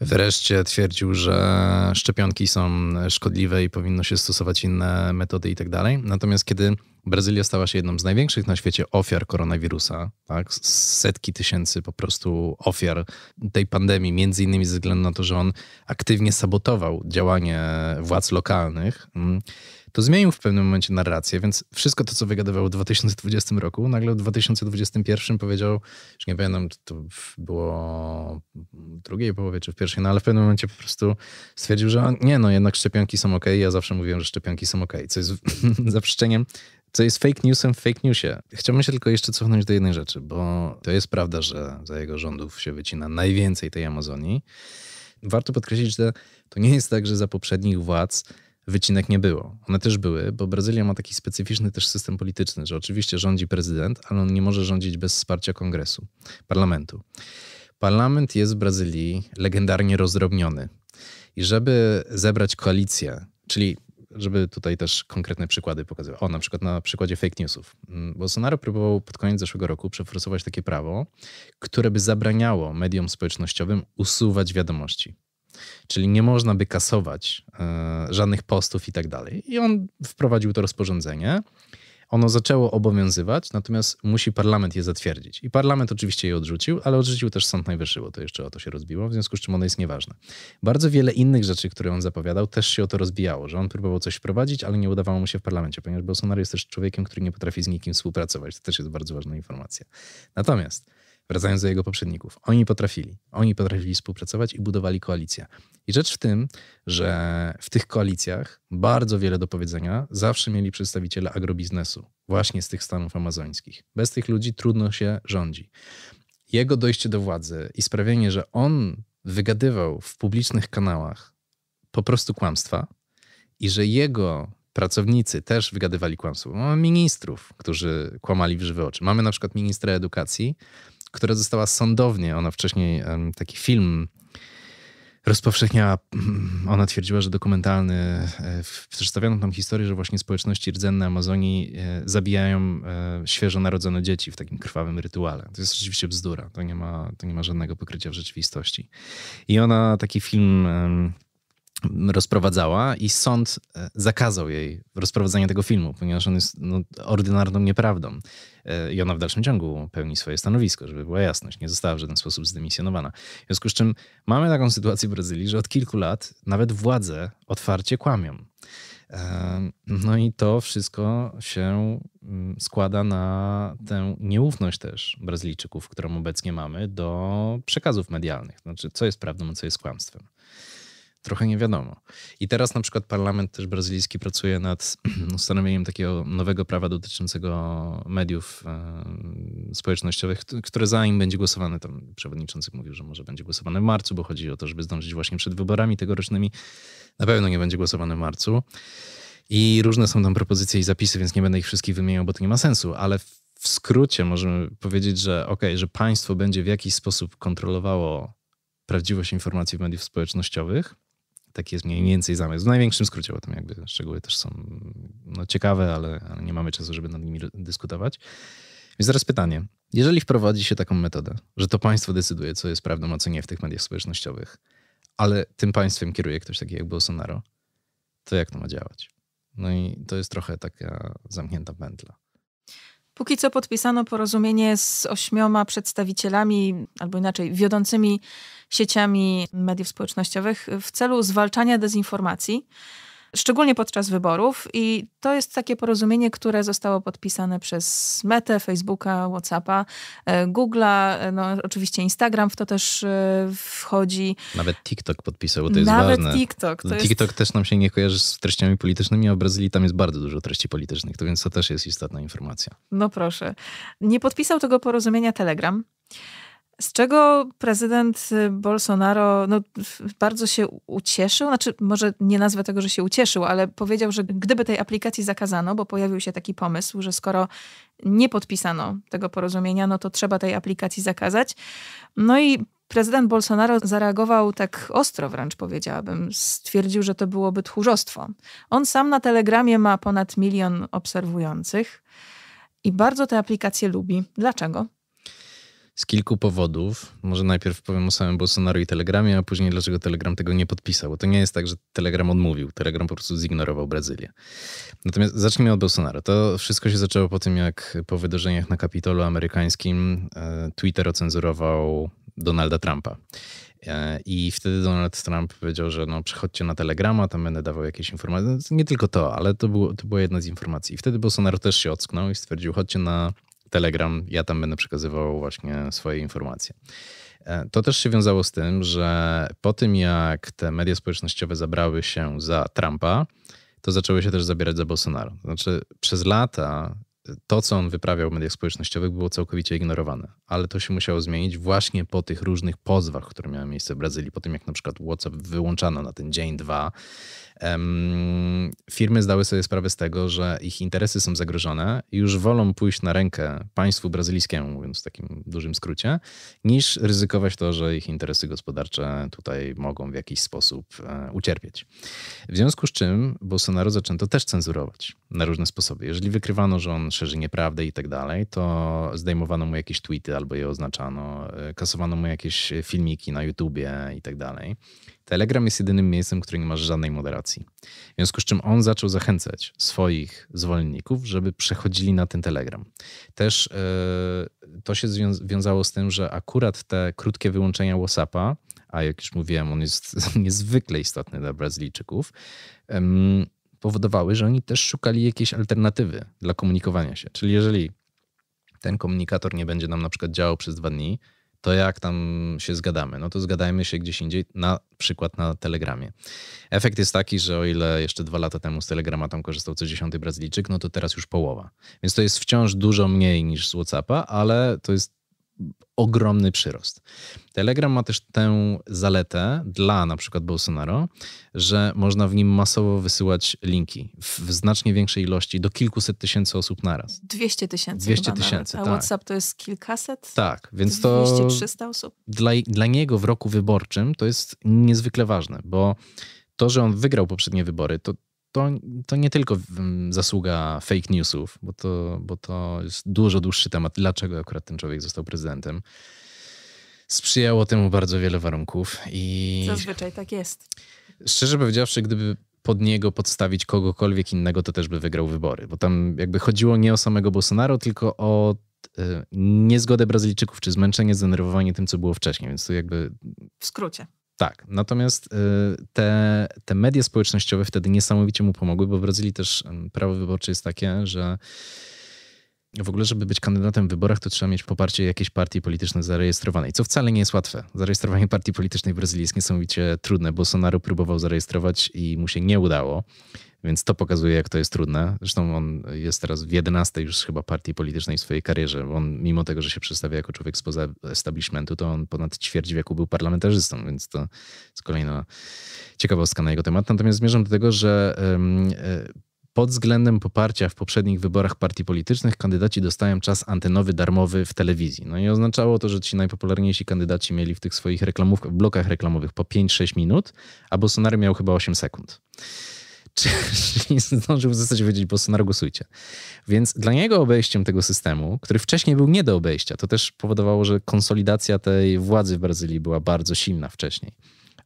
Wreszcie twierdził, że szczepionki są szkodliwe i powinno się stosować inne metody i tak dalej. Natomiast kiedy Brazylia stała się jedną z największych na świecie ofiar koronawirusa, tak? setki tysięcy po prostu ofiar tej pandemii, między innymi ze względu na to, że on aktywnie sabotował działanie władz lokalnych. Mm, to zmienił w pewnym momencie narrację, więc wszystko to, co wygadywał w 2020 roku, nagle w 2021 powiedział, już nie pamiętam, czy to było w drugiej połowie, czy w pierwszej, no ale w pewnym momencie po prostu stwierdził, że nie, no jednak szczepionki są ok, ja zawsze mówiłem, że szczepionki są ok, co jest zaprzeczeniem co jest fake newsem w fake newsie. Chciałbym się tylko jeszcze cofnąć do jednej rzeczy, bo to jest prawda, że za jego rządów się wycina najwięcej tej Amazonii. Warto podkreślić, że to nie jest tak, że za poprzednich władz wycinek nie było. One też były, bo Brazylia ma taki specyficzny też system polityczny, że oczywiście rządzi prezydent, ale on nie może rządzić bez wsparcia kongresu, parlamentu. Parlament jest w Brazylii legendarnie rozdrobniony. I żeby zebrać koalicję, czyli żeby tutaj też konkretne przykłady pokazywać. O, na przykład na przykładzie fake newsów. Mm, Bolsonaro próbował pod koniec zeszłego roku przeforsować takie prawo, które by zabraniało mediom społecznościowym usuwać wiadomości. Czyli nie można by kasować e, żadnych postów i tak dalej. I on wprowadził to rozporządzenie. Ono zaczęło obowiązywać, natomiast musi parlament je zatwierdzić. I parlament oczywiście je odrzucił, ale odrzucił też Sąd Najwyższy, bo to jeszcze o to się rozbiło, w związku z czym ono jest nieważne. Bardzo wiele innych rzeczy, które on zapowiadał, też się o to rozbijało, że on próbował coś wprowadzić, ale nie udawało mu się w parlamencie, ponieważ Bolsonaro jest też człowiekiem, który nie potrafi z nikim współpracować. To też jest bardzo ważna informacja. Natomiast wracając do jego poprzedników. Oni potrafili. Oni potrafili współpracować i budowali koalicję. I rzecz w tym, że w tych koalicjach bardzo wiele do powiedzenia zawsze mieli przedstawiciele agrobiznesu, właśnie z tych stanów amazońskich. Bez tych ludzi trudno się rządzi. Jego dojście do władzy i sprawienie, że on wygadywał w publicznych kanałach po prostu kłamstwa i że jego pracownicy też wygadywali kłamstwo. Mamy ministrów, którzy kłamali w żywe oczy. Mamy na przykład ministra edukacji, która została sądownie, ona wcześniej taki film rozpowszechniała, ona twierdziła, że dokumentalny, e, przedstawiono tam historię, że właśnie społeczności rdzenne Amazonii e, zabijają e, świeżo narodzone dzieci w takim krwawym rytuale. To jest oczywiście bzdura, to nie ma, to nie ma żadnego pokrycia w rzeczywistości. I ona taki film rozprowadzała i sąd e, zakazał jej rozprowadzania tego filmu, ponieważ on jest no, ordynarną nieprawdą. E, I ona w dalszym ciągu pełni swoje stanowisko, żeby była jasność. Nie została w żaden sposób zdemisjonowana. W związku z czym mamy taką sytuację w Brazylii, że od kilku lat nawet władze otwarcie kłamią. E, no i to wszystko się mm, składa na tę nieufność też Brazylijczyków, którą obecnie mamy do przekazów medialnych. Znaczy, co jest prawdą, a co jest kłamstwem trochę nie wiadomo. I teraz na przykład parlament też brazylijski pracuje nad ustanowieniem takiego nowego prawa dotyczącego mediów e, społecznościowych, które za nim będzie głosowane. Tam przewodniczący mówił, że może będzie głosowane w marcu, bo chodzi o to, żeby zdążyć właśnie przed wyborami tegorocznymi. Na pewno nie będzie głosowane w marcu. I różne są tam propozycje i zapisy, więc nie będę ich wszystkich wymieniał, bo to nie ma sensu, ale w skrócie możemy powiedzieć, że ok, że państwo będzie w jakiś sposób kontrolowało prawdziwość informacji w mediów społecznościowych, Taki jest mniej więcej zamysł. W największym skrócie, bo tam jakby szczegóły też są no, ciekawe, ale, ale nie mamy czasu, żeby nad nimi dyskutować. Więc teraz pytanie. Jeżeli wprowadzi się taką metodę, że to państwo decyduje, co jest prawdą, a co nie w tych mediach społecznościowych, ale tym państwem kieruje ktoś taki jak Bolsonaro, to jak to ma działać? No i to jest trochę taka zamknięta pętla. Póki co podpisano porozumienie z ośmioma przedstawicielami, albo inaczej, wiodącymi sieciami mediów społecznościowych w celu zwalczania dezinformacji szczególnie podczas wyborów. I to jest takie porozumienie, które zostało podpisane przez Metę, Facebooka, Whatsappa, e, Google'a, e, no oczywiście Instagram w to też e, wchodzi. Nawet TikTok podpisał, to jest Nawet ważne. TikTok. To TikTok jest... też nam się nie kojarzy z treściami politycznymi, a Brazylii tam jest bardzo dużo treści politycznych, to więc to też jest istotna informacja. No proszę. Nie podpisał tego porozumienia Telegram. Z czego prezydent y, Bolsonaro no, bardzo się ucieszył? Znaczy, może nie nazwę tego, że się ucieszył, ale powiedział, że gdyby tej aplikacji zakazano, bo pojawił się taki pomysł, że skoro nie podpisano tego porozumienia, no to trzeba tej aplikacji zakazać. No i prezydent Bolsonaro zareagował tak ostro wręcz powiedziałabym. Stwierdził, że to byłoby tchórzostwo. On sam na Telegramie ma ponad milion obserwujących i bardzo tę aplikację lubi. Dlaczego? z kilku powodów. Może najpierw powiem o samym Bolsonaro i Telegramie, a później dlaczego Telegram tego nie podpisał. Bo to nie jest tak, że Telegram odmówił. Telegram po prostu zignorował Brazylię. Natomiast zacznijmy od Bolsonaro. To wszystko się zaczęło po tym, jak po wydarzeniach na Kapitolu amerykańskim e, Twitter ocenzurował Donalda Trumpa. E, I wtedy Donald Trump powiedział, że no, przychodźcie na Telegrama, tam będę dawał jakieś informacje. No, nie tylko to, ale to, było, to była jedna z informacji. I wtedy Bolsonaro też się ocknął i stwierdził, chodźcie na Telegram, ja tam będę przekazywał właśnie swoje informacje. E, to też się wiązało z tym, że po tym jak te media społecznościowe zabrały się za Trumpa, to zaczęły się też zabierać za Bolsonaro. Znaczy, przez lata to, co on wyprawiał w mediach społecznościowych, było całkowicie ignorowane. Ale to się musiało zmienić właśnie po tych różnych pozwach, które miały miejsce w Brazylii, po tym jak na przykład WhatsApp wyłączano na ten dzień, dwa. Um, firmy zdały sobie sprawę z tego, że ich interesy są zagrożone i już wolą pójść na rękę państwu brazylijskiemu, mówiąc w takim dużym skrócie, niż ryzykować to, że ich interesy gospodarcze tutaj mogą w jakiś sposób e, ucierpieć. W związku z czym Bolsonaro zaczęto też cenzurować na różne sposoby. Jeżeli wykrywano, że on szerzy nieprawdę i tak dalej, to zdejmowano mu jakieś tweety albo je oznaczano, e, kasowano mu jakieś e, filmiki na YouTubie i tak dalej. Telegram jest jedynym miejscem, które nie ma żadnej moderacji. W związku z czym on zaczął zachęcać swoich zwolenników, żeby przechodzili na ten Telegram. Też yy, to się wiązało z tym, że akurat te krótkie wyłączenia WhatsAppa, a jak już mówiłem, on jest niezwykle istotny dla Brazylijczyków, yy, powodowały, że oni też szukali jakiejś alternatywy dla komunikowania się. Czyli jeżeli ten komunikator nie będzie nam na przykład działał przez dwa dni, to jak tam się zgadamy? No to zgadajmy się gdzieś indziej, na przykład na Telegramie. Efekt jest taki, że o ile jeszcze dwa lata temu z Telegrama tam korzystał co dziesiąty Brazylijczyk, no to teraz już połowa. Więc to jest wciąż dużo mniej niż z WhatsAppa, ale to jest ogromny przyrost. Telegram ma też tę zaletę dla na przykład Bolsonaro, że można w nim masowo wysyłać linki w znacznie większej ilości do kilkuset tysięcy osób naraz. 200 tysięcy. 200 tysięcy, A tak. WhatsApp to jest kilkaset? Tak, więc 200, to 300 osób. Dla, dla niego w roku wyborczym to jest niezwykle ważne, bo to, że on wygrał poprzednie wybory, to to, to nie tylko mm, zasługa fake newsów, bo to, bo to jest dużo dłuższy temat, dlaczego akurat ten człowiek został prezydentem. Sprzyjało temu bardzo wiele warunków i. Zazwyczaj tak jest. Szczerze powiedziawszy, gdyby pod niego podstawić kogokolwiek innego, to też by wygrał wybory, bo tam jakby chodziło nie o samego Bolsonaro, tylko o e, niezgodę Brazylijczyków, czy zmęczenie, zdenerwowanie tym, co było wcześniej, więc to jakby... W skrócie. Tak, natomiast y, te, te media społecznościowe wtedy niesamowicie mu pomogły, bo w Brazylii też prawo wyborcze jest takie, że w ogóle, żeby być kandydatem w wyborach, to trzeba mieć poparcie jakiejś partii politycznej zarejestrowanej, co wcale nie jest łatwe. Zarejestrowanie partii politycznej w Brazylii jest niesamowicie trudne. Bolsonaro próbował zarejestrować i mu się nie udało, więc to pokazuje, jak to jest trudne. Zresztą on jest teraz w 11 już chyba partii politycznej w swojej karierze. On, mimo tego, że się przedstawia jako człowiek spoza establishmentu, to on ponad ćwierć wieku był parlamentarzystą, więc to jest kolejna ciekawostka na jego temat. Natomiast zmierzam do tego, że e, pod względem poparcia w poprzednich wyborach partii politycznych kandydaci dostają czas antenowy darmowy w telewizji. No i oznaczało to, że ci najpopularniejsi kandydaci mieli w tych swoich reklamówkach, blokach reklamowych po 5-6 minut, a Bolsonaro miał chyba 8 sekund. Czyli zdążył w zasadzie powiedzieć Bolsonaro głosujcie. Więc dla niego obejściem tego systemu, który wcześniej był nie do obejścia, to też powodowało, że konsolidacja tej władzy w Brazylii była bardzo silna wcześniej.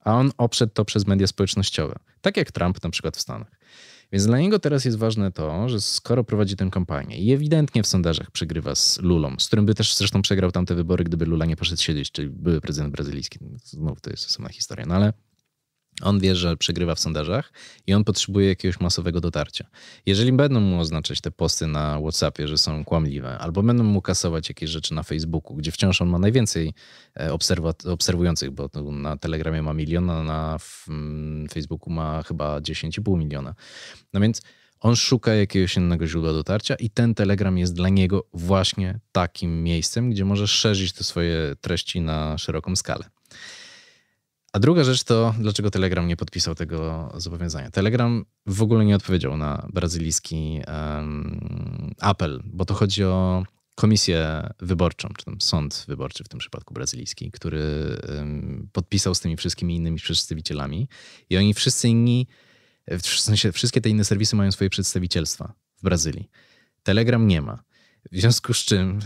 A on oprzedł to przez media społecznościowe. Tak jak Trump na przykład w Stanach. Więc dla niego teraz jest ważne to, że skoro prowadzi tę kampanię i ewidentnie w sondażach przegrywa z Lulą, z którym by też zresztą przegrał tamte wybory, gdyby Lula nie poszedł siedzieć, czyli były prezydent brazylijski. Znowu to jest osobna historia, no ale on wie, że przegrywa w sondażach i on potrzebuje jakiegoś masowego dotarcia. Jeżeli będą mu oznaczać te posty na WhatsAppie, że są kłamliwe, albo będą mu kasować jakieś rzeczy na Facebooku, gdzie wciąż on ma najwięcej e, obserwujących, bo na Telegramie ma miliona, na mm, Facebooku ma chyba 10,5 miliona. No więc on szuka jakiegoś innego źródła dotarcia i ten Telegram jest dla niego właśnie takim miejscem, gdzie może szerzyć te swoje treści na szeroką skalę. A druga rzecz to, dlaczego Telegram nie podpisał tego zobowiązania. Telegram w ogóle nie odpowiedział na brazylijski um, apel, bo to chodzi o komisję wyborczą, czy tam sąd wyborczy w tym przypadku brazylijski, który um, podpisał z tymi wszystkimi innymi przedstawicielami i oni wszyscy inni, w sensie wszystkie te inne serwisy mają swoje przedstawicielstwa w Brazylii. Telegram nie ma. W związku z czym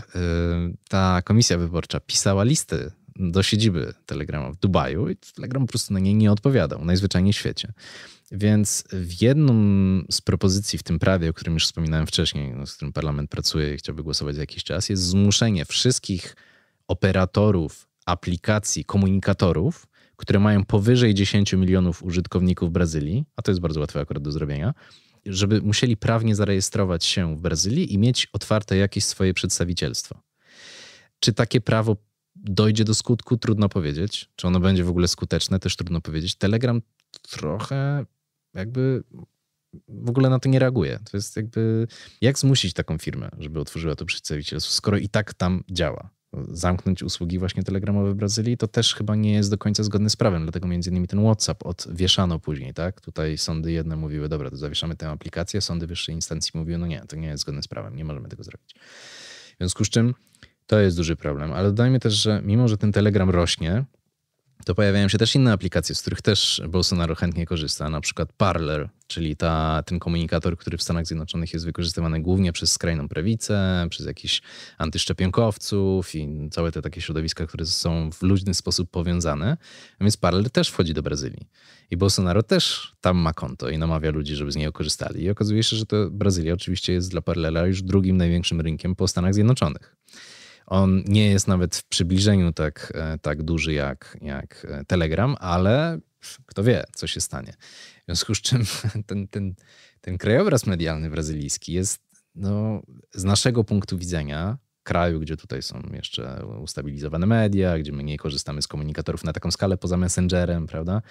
ta komisja wyborcza pisała listy do siedziby Telegrama w Dubaju i Telegram po prostu na niej nie odpowiadał, najzwyczajniej w świecie. Więc w jedną z propozycji w tym prawie, o którym już wspominałem wcześniej, no, z którym parlament pracuje i chciałby głosować za jakiś czas, jest zmuszenie wszystkich operatorów aplikacji, komunikatorów, które mają powyżej 10 milionów użytkowników Brazylii, a to jest bardzo łatwe akurat do zrobienia, żeby musieli prawnie zarejestrować się w Brazylii i mieć otwarte jakieś swoje przedstawicielstwo. Czy takie prawo dojdzie do skutku, trudno powiedzieć. Czy ono będzie w ogóle skuteczne, też trudno powiedzieć. Telegram trochę jakby w ogóle na to nie reaguje. To jest jakby, jak zmusić taką firmę, żeby otworzyła to przedstawicielstwo, skoro i tak tam działa? No, zamknąć usługi właśnie telegramowe w Brazylii, to też chyba nie jest do końca zgodne z prawem, dlatego między innymi ten WhatsApp odwieszano później, tak? Tutaj sądy jedne mówiły, dobra, to zawieszamy tę aplikację, sądy wyższej instancji mówiły, no nie, to nie jest zgodne z prawem, nie możemy tego zrobić. W związku z czym to jest duży problem, ale dodajmy też, że mimo, że ten Telegram rośnie, to pojawiają się też inne aplikacje, z których też Bolsonaro chętnie korzysta, na przykład Parler, czyli ta, ten komunikator, który w Stanach Zjednoczonych jest wykorzystywany głównie przez skrajną prawicę, przez jakichś antyszczepionkowców i całe te takie środowiska, które są w luźny sposób powiązane. A więc Parler też wchodzi do Brazylii. I Bolsonaro też tam ma konto i namawia ludzi, żeby z niego korzystali. I okazuje się, że to Brazylia oczywiście jest dla Parlera już drugim największym rynkiem po Stanach Zjednoczonych. On nie jest nawet w przybliżeniu tak, e, tak duży jak, jak e, Telegram, ale kto wie, co się stanie. W związku z czym ten, ten, ten krajobraz medialny brazylijski jest no, z naszego punktu widzenia kraju, gdzie tutaj są jeszcze ustabilizowane media, gdzie my nie korzystamy z komunikatorów na taką skalę poza Messengerem, prawda?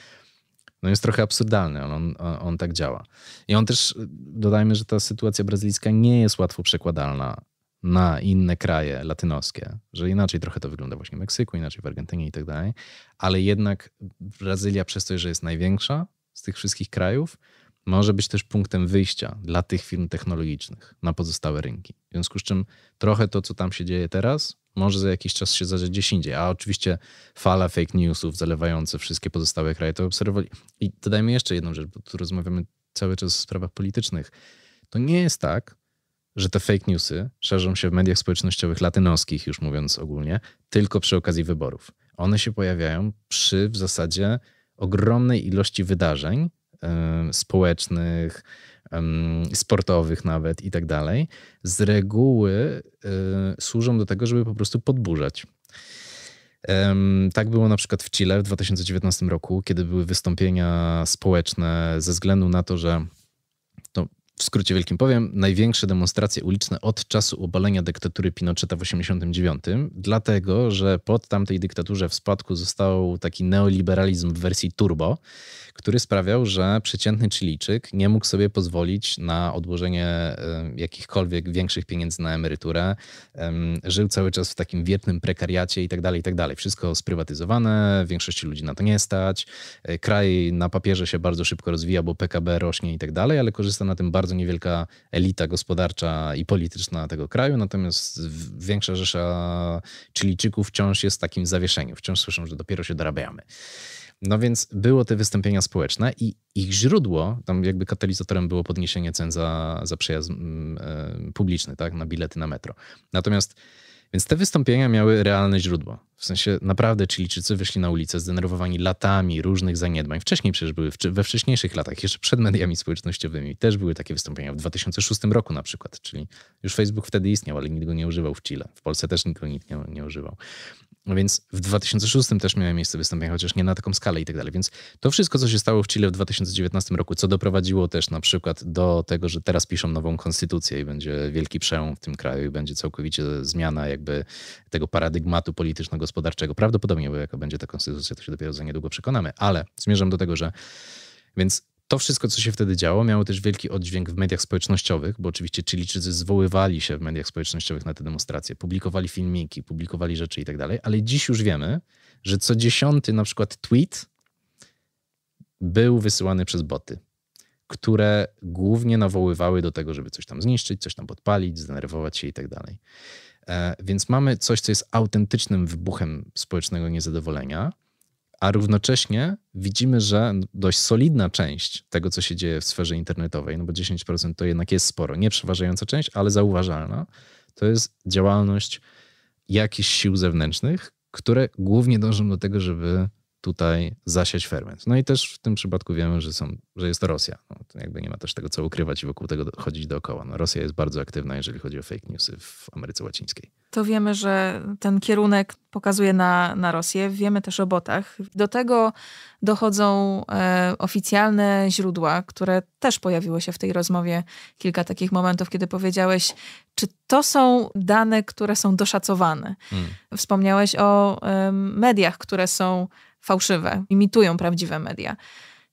No jest trochę absurdalny, on, on, on tak działa. I on też, dodajmy, że ta sytuacja brazylijska nie jest łatwo przekładalna na inne kraje latynoskie, że inaczej trochę to wygląda właśnie w Meksyku, inaczej w Argentynie i tak dalej, ale jednak Brazylia przez to, że jest największa z tych wszystkich krajów, może być też punktem wyjścia dla tych firm technologicznych na pozostałe rynki. W związku z czym trochę to, co tam się dzieje teraz, może za jakiś czas się zdarzyć gdzieś indziej. A oczywiście fala fake newsów zalewające wszystkie pozostałe kraje to obserwowali. I dodajmy jeszcze jedną rzecz, bo tu rozmawiamy cały czas o sprawach politycznych. To nie jest tak, że te fake newsy szerzą się w mediach społecznościowych latynoskich, już mówiąc ogólnie, tylko przy okazji wyborów. One się pojawiają przy w zasadzie ogromnej ilości wydarzeń y, społecznych, y, sportowych nawet i tak dalej. Z reguły y, służą do tego, żeby po prostu podburzać. Tak było na przykład w Chile w 2019 roku, kiedy były wystąpienia społeczne ze względu na to, że w skrócie wielkim powiem, największe demonstracje uliczne od czasu obalenia dyktatury Pinocheta w 1989, dlatego że pod tamtej dyktaturze w spadku został taki neoliberalizm w wersji turbo, który sprawiał, że przeciętny Chiliczyk nie mógł sobie pozwolić na odłożenie jakichkolwiek większych pieniędzy na emeryturę. Żył cały czas w takim wiecznym prekariacie itd., tak itd. Tak Wszystko sprywatyzowane, większości ludzi na to nie stać. E, kraj na papierze się bardzo szybko rozwija, bo PKB rośnie itd., tak ale korzysta na tym bardzo bardzo niewielka elita gospodarcza i polityczna tego kraju, natomiast większa rzesza Chilijczyków wciąż jest w takim zawieszeniu, wciąż słyszą, że dopiero się dorabiamy. No więc było te wystąpienia społeczne i ich źródło, tam jakby katalizatorem było podniesienie cen za, za przejazd mm, e, publiczny, tak, na bilety na metro. Natomiast więc te wystąpienia miały realne źródło. W sensie naprawdę Chilijczycy wyszli na ulicę zdenerwowani latami różnych zaniedbań. Wcześniej przecież były, we wcześniejszych latach, jeszcze przed mediami społecznościowymi, też były takie wystąpienia. W 2006 roku na przykład, czyli już Facebook wtedy istniał, ale nikt go nie używał w Chile. W Polsce też nikt nie, nie używał. No więc w 2006 też miały miejsce wystąpienia, chociaż nie na taką skalę i tak dalej. Więc to wszystko, co się stało w Chile w 2019 roku, co doprowadziło też na przykład do tego, że teraz piszą nową konstytucję i będzie wielki przełom w tym kraju i będzie całkowicie zmiana jakby tego paradygmatu polityczno-gospodarczego. Prawdopodobnie, bo jaka będzie ta konstytucja, to się dopiero za niedługo przekonamy. Ale zmierzam do tego, że więc to wszystko, co się wtedy działo, miało też wielki oddźwięk w mediach społecznościowych, bo oczywiście Chilijczycy zwoływali się w mediach społecznościowych na te demonstracje, publikowali filmiki, publikowali rzeczy i tak dalej, ale dziś już wiemy, że co dziesiąty na przykład tweet był wysyłany przez boty, które głównie nawoływały do tego, żeby coś tam zniszczyć, coś tam podpalić, zdenerwować się i tak dalej. E, więc mamy coś, co jest autentycznym wybuchem społecznego niezadowolenia, a równocześnie widzimy, że dość solidna część tego, co się dzieje w sferze internetowej, no bo 10% to jednak jest sporo, nie przeważająca część, ale zauważalna, to jest działalność jakichś sił zewnętrznych, które głównie dążą do tego, żeby tutaj zasiać ferment. No i też w tym przypadku wiemy, że, są, że jest to Rosja. No, to jakby nie ma też tego co ukrywać i wokół tego chodzić dookoła. No, Rosja jest bardzo aktywna, jeżeli chodzi o fake newsy w Ameryce Łacińskiej. To wiemy, że ten kierunek pokazuje na, na Rosję. Wiemy też o botach. Do tego dochodzą e, oficjalne źródła, które też pojawiło się w tej rozmowie. Kilka takich momentów, kiedy powiedziałeś, czy to są dane, które są doszacowane. Hmm. Wspomniałeś o e, mediach, które są fałszywe, imitują prawdziwe media.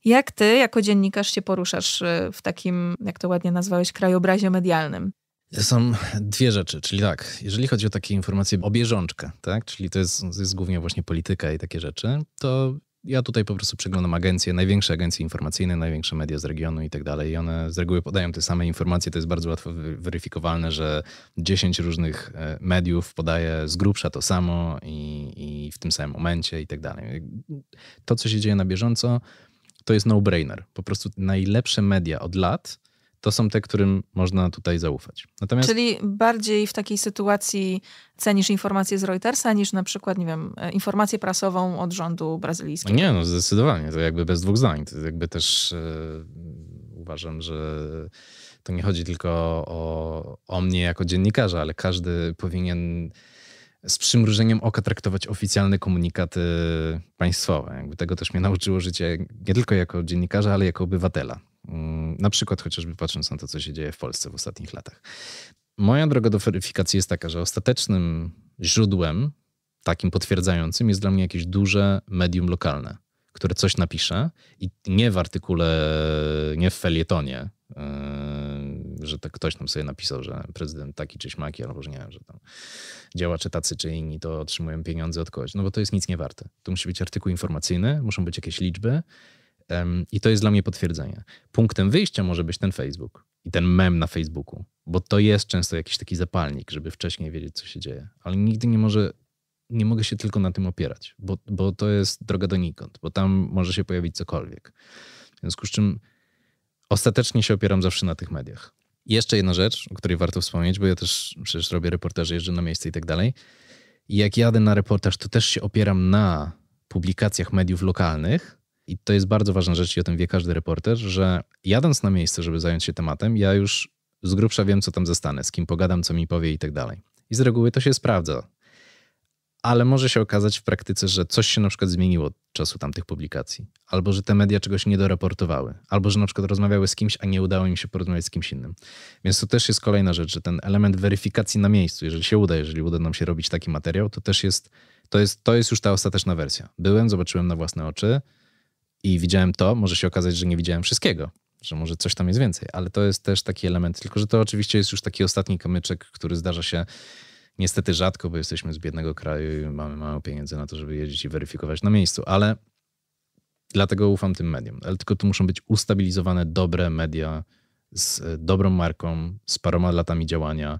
Jak ty, jako dziennikarz, się poruszasz y, w takim, jak to ładnie nazwałeś, krajobrazie medialnym? Są dwie rzeczy, czyli tak, jeżeli chodzi o takie informacje o bieżączkę, tak, czyli to jest, jest głównie właśnie polityka i takie rzeczy, to ja tutaj po prostu przeglądam agencje, największe agencje informacyjne, największe media z regionu i tak dalej. I one z reguły podają te same informacje. To jest bardzo łatwo weryfikowalne, że 10 różnych e, mediów podaje z grubsza to samo i, i w tym samym momencie i tak dalej. To, co się dzieje na bieżąco, to jest no-brainer. Po prostu najlepsze media od lat to są te, którym można tutaj zaufać. Natomiast... Czyli bardziej w takiej sytuacji cenisz informacje z Reutersa niż na przykład, nie wiem, e, informację prasową od rządu brazylijskiego? Nie, no zdecydowanie, to jakby bez dwóch zdań. To jakby też e, uważam, że to nie chodzi tylko o, o mnie jako dziennikarza, ale każdy powinien z przymrużeniem oka traktować oficjalne komunikaty państwowe. Jakby tego też mnie nauczyło życie nie tylko jako dziennikarza, ale jako obywatela. Mm, na przykład chociażby patrząc na to, co się dzieje w Polsce w ostatnich latach. Moja droga do weryfikacji jest taka, że ostatecznym źródłem takim potwierdzającym jest dla mnie jakieś duże medium lokalne, które coś napisze i nie w artykule, nie w felietonie, yy, że to ktoś tam sobie napisał, że prezydent taki czy śmaki, albo że nie wiem, że tam działacze tacy czy inni to otrzymują pieniądze od kogoś. No bo to jest nic nie warte. To musi być artykuł informacyjny, muszą być jakieś liczby i to jest dla mnie potwierdzenie. Punktem wyjścia może być ten Facebook i ten mem na Facebooku, bo to jest często jakiś taki zapalnik, żeby wcześniej wiedzieć, co się dzieje. Ale nigdy nie może, nie mogę się tylko na tym opierać, bo, bo to jest droga donikąd, bo tam może się pojawić cokolwiek. W związku z czym ostatecznie się opieram zawsze na tych mediach. jeszcze jedna rzecz, o której warto wspomnieć, bo ja też przecież robię reportaże, jeżdżę na miejsce i tak dalej. I jak jadę na reportaż, to też się opieram na publikacjach mediów lokalnych, i to jest bardzo ważna rzecz i o tym wie każdy reporter, że jadąc na miejsce, żeby zająć się tematem, ja już z grubsza wiem, co tam zastanę, z kim pogadam, co mi powie i tak dalej. I z reguły to się sprawdza. Ale może się okazać w praktyce, że coś się na przykład zmieniło od czasu tamtych publikacji, albo że te media czegoś nie doraportowały, albo że na przykład rozmawiały z kimś, a nie udało im się porozmawiać z kimś innym. Więc to też jest kolejna rzecz, że ten element weryfikacji na miejscu, jeżeli się uda, jeżeli uda nam się robić taki materiał, to też jest, to jest, to jest już ta ostateczna wersja. Byłem, zobaczyłem na własne oczy, i widziałem to, może się okazać, że nie widziałem wszystkiego, że może coś tam jest więcej, ale to jest też taki element, tylko że to oczywiście jest już taki ostatni kamyczek, który zdarza się niestety rzadko, bo jesteśmy z biednego kraju i mamy mało pieniędzy na to, żeby jeździć i weryfikować na miejscu, ale dlatego ufam tym mediom. Ale tylko tu muszą być ustabilizowane dobre media z e, dobrą marką, z paroma latami działania,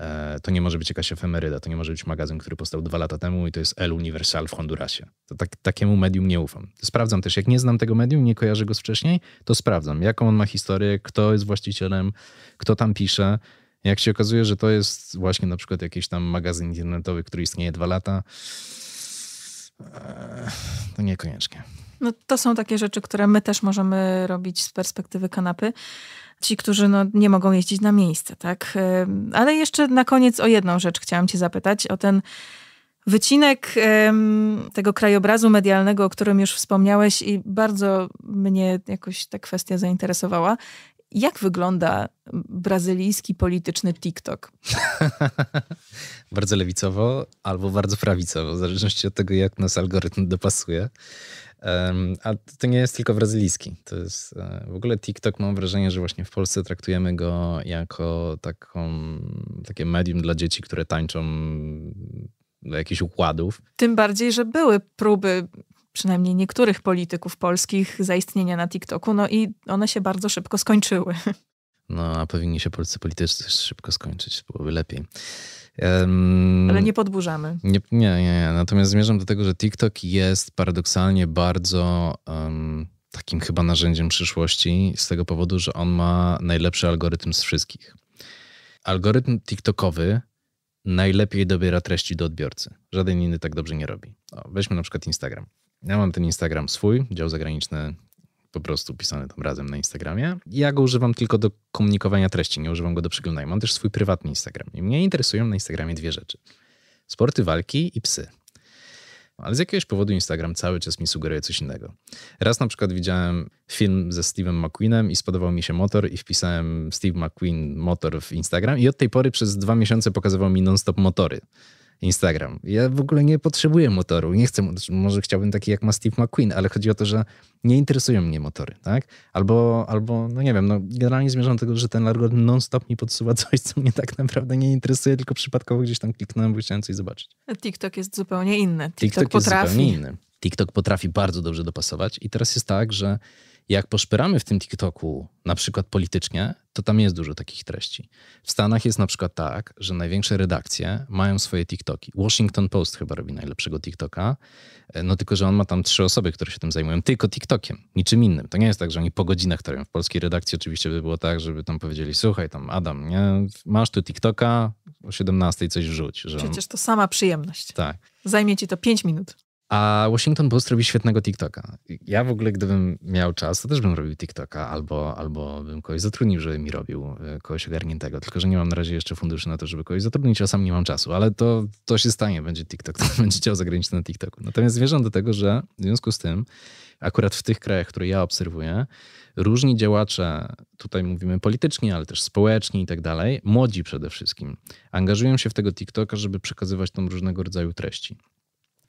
E, to nie może być jakaś efemeryda, to nie może być magazyn, który powstał dwa lata temu i to jest El Universal w Hondurasie. To tak, takiemu medium nie ufam. Sprawdzam też, jak nie znam tego medium, nie kojarzę go z wcześniej, to sprawdzam, jaką on ma historię, kto jest właścicielem, kto tam pisze. Jak się okazuje, że to jest właśnie na przykład jakiś tam magazyn internetowy, który istnieje dwa lata, e, to niekoniecznie. No, to są takie rzeczy, które my też możemy robić z perspektywy kanapy. Ci, którzy no, nie mogą jeździć na miejsce, tak? Ale jeszcze na koniec o jedną rzecz chciałam Cię zapytać, o ten wycinek tego krajobrazu medialnego, o którym już wspomniałeś i bardzo mnie jakoś ta kwestia zainteresowała. Jak wygląda brazylijski polityczny TikTok? bardzo lewicowo albo bardzo prawicowo, w zależności od tego, jak nas algorytm dopasuje. A to nie jest tylko brazylijski. To jest e, w ogóle TikTok mam wrażenie, że właśnie w Polsce traktujemy go jako taką, takie medium dla dzieci, które tańczą do jakichś układów. Tym bardziej, że były próby przynajmniej niektórych polityków polskich zaistnienia na TikToku, no i one się bardzo szybko skończyły. No, a powinni się polscy politycy szybko skończyć, byłoby lepiej. Um, Ale nie podburzamy. Nie, nie, nie, Natomiast zmierzam do tego, że TikTok jest paradoksalnie bardzo um, takim chyba narzędziem przyszłości z tego powodu, że on ma najlepszy algorytm z wszystkich. Algorytm TikTokowy najlepiej dobiera treści do odbiorcy. Żaden inny tak dobrze nie robi. O, weźmy na przykład Instagram. Ja mam ten Instagram swój, dział zagraniczny po prostu pisany tam razem na Instagramie. Ja go używam tylko do komunikowania treści, nie używam go do przeglądania. Mam też swój prywatny Instagram i mnie interesują na Instagramie dwie rzeczy. Sporty walki i psy. Ale z jakiegoś powodu Instagram cały czas mi sugeruje coś innego. Raz na przykład widziałem film ze Steve'em McQueenem i spodobał mi się motor i wpisałem Steve McQueen motor w Instagram i od tej pory przez dwa miesiące pokazywał mi non-stop motory. Instagram. Ja w ogóle nie potrzebuję motoru, nie chcę, może chciałbym taki jak ma Steve McQueen, ale chodzi o to, że nie interesują mnie motory, tak? Albo, albo no nie wiem, no generalnie zmierzam do tego, że ten algorytm non-stop mi podsuwa coś, co mnie tak naprawdę nie interesuje, tylko przypadkowo gdzieś tam kliknąłem, bo chciałem coś zobaczyć. TikTok jest zupełnie inny. TikTok, TikTok potrafi. jest zupełnie inny. TikTok potrafi bardzo dobrze dopasować i teraz jest tak, że jak poszperamy w tym TikToku, na przykład politycznie, to tam jest dużo takich treści. W Stanach jest na przykład tak, że największe redakcje mają swoje TikToki. Washington Post chyba robi najlepszego TikToka, e, no tylko, że on ma tam trzy osoby, które się tym zajmują, tylko TikTokiem, niczym innym. To nie jest tak, że oni po godzinach trafią. W polskiej redakcji oczywiście by było tak, żeby tam powiedzieli, słuchaj tam Adam, nie? masz tu TikToka, o 17 coś wrzuć. Że Przecież to sama przyjemność. Tak. Zajmie ci to 5 minut. A Washington Post robi świetnego TikToka. Ja w ogóle, gdybym miał czas, to też bym robił TikToka, albo, albo bym kogoś zatrudnił, żeby mi robił e, kogoś ogarniętego. Tylko, że nie mam na razie jeszcze funduszy na to, żeby kogoś zatrudnić, a sam nie mam czasu. Ale to, to się stanie, będzie TikTok, to będzie dział zagraniczny na TikToku. Natomiast zmierzam do tego, że w związku z tym, akurat w tych krajach, które ja obserwuję, różni działacze, tutaj mówimy politycznie, ale też społeczni i tak dalej, młodzi przede wszystkim, angażują się w tego TikToka, żeby przekazywać tam różnego rodzaju treści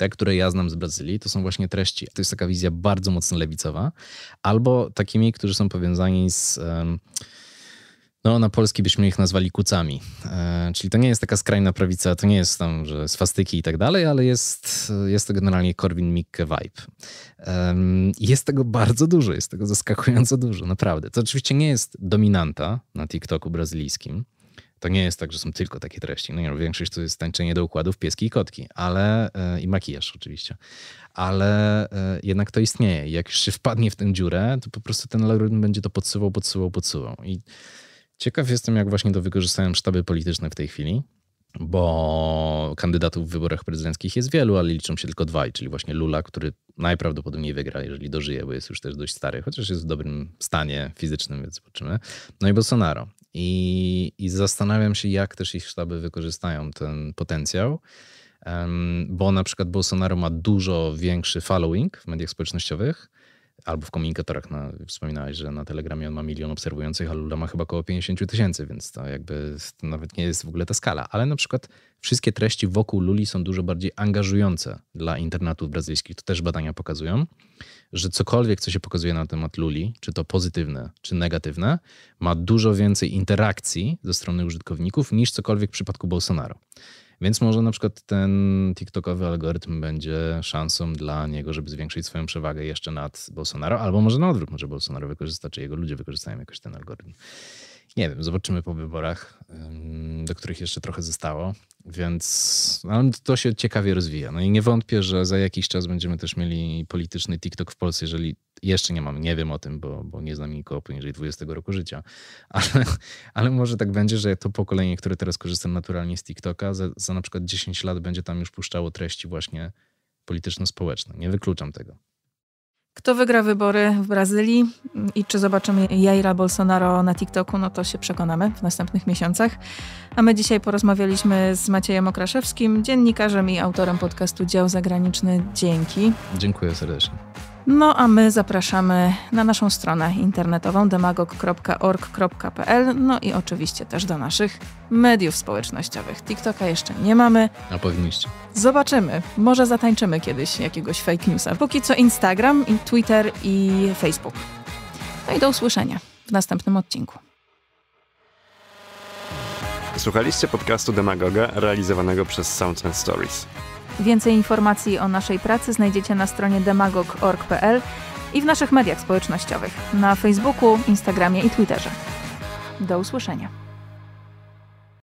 te, które ja znam z Brazylii, to są właśnie treści, to jest taka wizja bardzo mocno lewicowa, albo takimi, którzy są powiązani z. No, na polski byśmy ich nazwali kucami. E, czyli to nie jest taka skrajna prawica, to nie jest tam, że swastyki i tak dalej, ale jest, jest to generalnie Corwin Mikke vibe. Jest tego bardzo dużo, jest tego zaskakująco dużo, naprawdę. To oczywiście nie jest dominanta na TikToku brazylijskim, to nie jest tak, że są tylko takie treści. No nie, no, większość to jest tańczenie do układów, pieski i kotki, ale e, i makijaż oczywiście. Ale e, jednak to istnieje. Jak już się wpadnie w tę dziurę, to po prostu ten algorytm będzie to podsuwał, podsuwał, podsuwał. I ciekaw jestem, jak właśnie to wykorzystają sztaby polityczne w tej chwili bo kandydatów w wyborach prezydenckich jest wielu, ale liczą się tylko dwaj, czyli właśnie Lula, który najprawdopodobniej wygra, jeżeli dożyje, bo jest już też dość stary, chociaż jest w dobrym stanie fizycznym, więc zobaczymy. No i Bolsonaro. I, I zastanawiam się, jak też ich sztaby wykorzystają ten potencjał, bo na przykład Bolsonaro ma dużo większy following w mediach społecznościowych albo w komunikatorach. Na, wspominałeś, że na Telegramie on ma milion obserwujących, a Lula ma chyba około 50 tysięcy, więc to jakby to nawet nie jest w ogóle ta skala. Ale na przykład wszystkie treści wokół Luli są dużo bardziej angażujące dla internetów brazylijskich. To też badania pokazują że cokolwiek, co się pokazuje na temat Luli, czy to pozytywne, czy negatywne, ma dużo więcej interakcji ze strony użytkowników niż cokolwiek w przypadku Bolsonaro. Więc może na przykład ten TikTokowy algorytm będzie szansą dla niego, żeby zwiększyć swoją przewagę jeszcze nad Bolsonaro, albo może na odwrót, może Bolsonaro wykorzysta, czy jego ludzie wykorzystają jakoś ten algorytm. Nie wiem, zobaczymy po wyborach, do których jeszcze trochę zostało, więc ale no, to się ciekawie rozwija. No i nie wątpię, że za jakiś czas będziemy też mieli polityczny TikTok w Polsce, jeżeli jeszcze nie mam, nie wiem o tym, bo, bo nie znam nikogo poniżej 20 roku życia, ale, ale może tak będzie, że to pokolenie, które teraz korzysta naturalnie z TikToka, za, za na przykład 10 lat będzie tam już puszczało treści właśnie polityczno-społeczne. Nie wykluczam tego. Kto wygra wybory w Brazylii i czy zobaczymy Jaira Bolsonaro na TikToku, no to się przekonamy w następnych miesiącach. A my dzisiaj porozmawialiśmy z Maciejem Okraszewskim, dziennikarzem i autorem podcastu Dział Zagraniczny. Dzięki. Dziękuję serdecznie. No a my zapraszamy na naszą stronę internetową demagog.org.pl, no i oczywiście też do naszych mediów społecznościowych. TikToka jeszcze nie mamy. A powinniście. Zobaczymy. Może zatańczymy kiedyś jakiegoś fake newsa. Póki co Instagram, i Twitter i Facebook. No i do usłyszenia w następnym odcinku. Słuchaliście podcastu Demagoga realizowanego przez Sounds and Stories. Więcej informacji o naszej pracy znajdziecie na stronie demagog.org.pl i w naszych mediach społecznościowych na Facebooku, Instagramie i Twitterze. Do usłyszenia.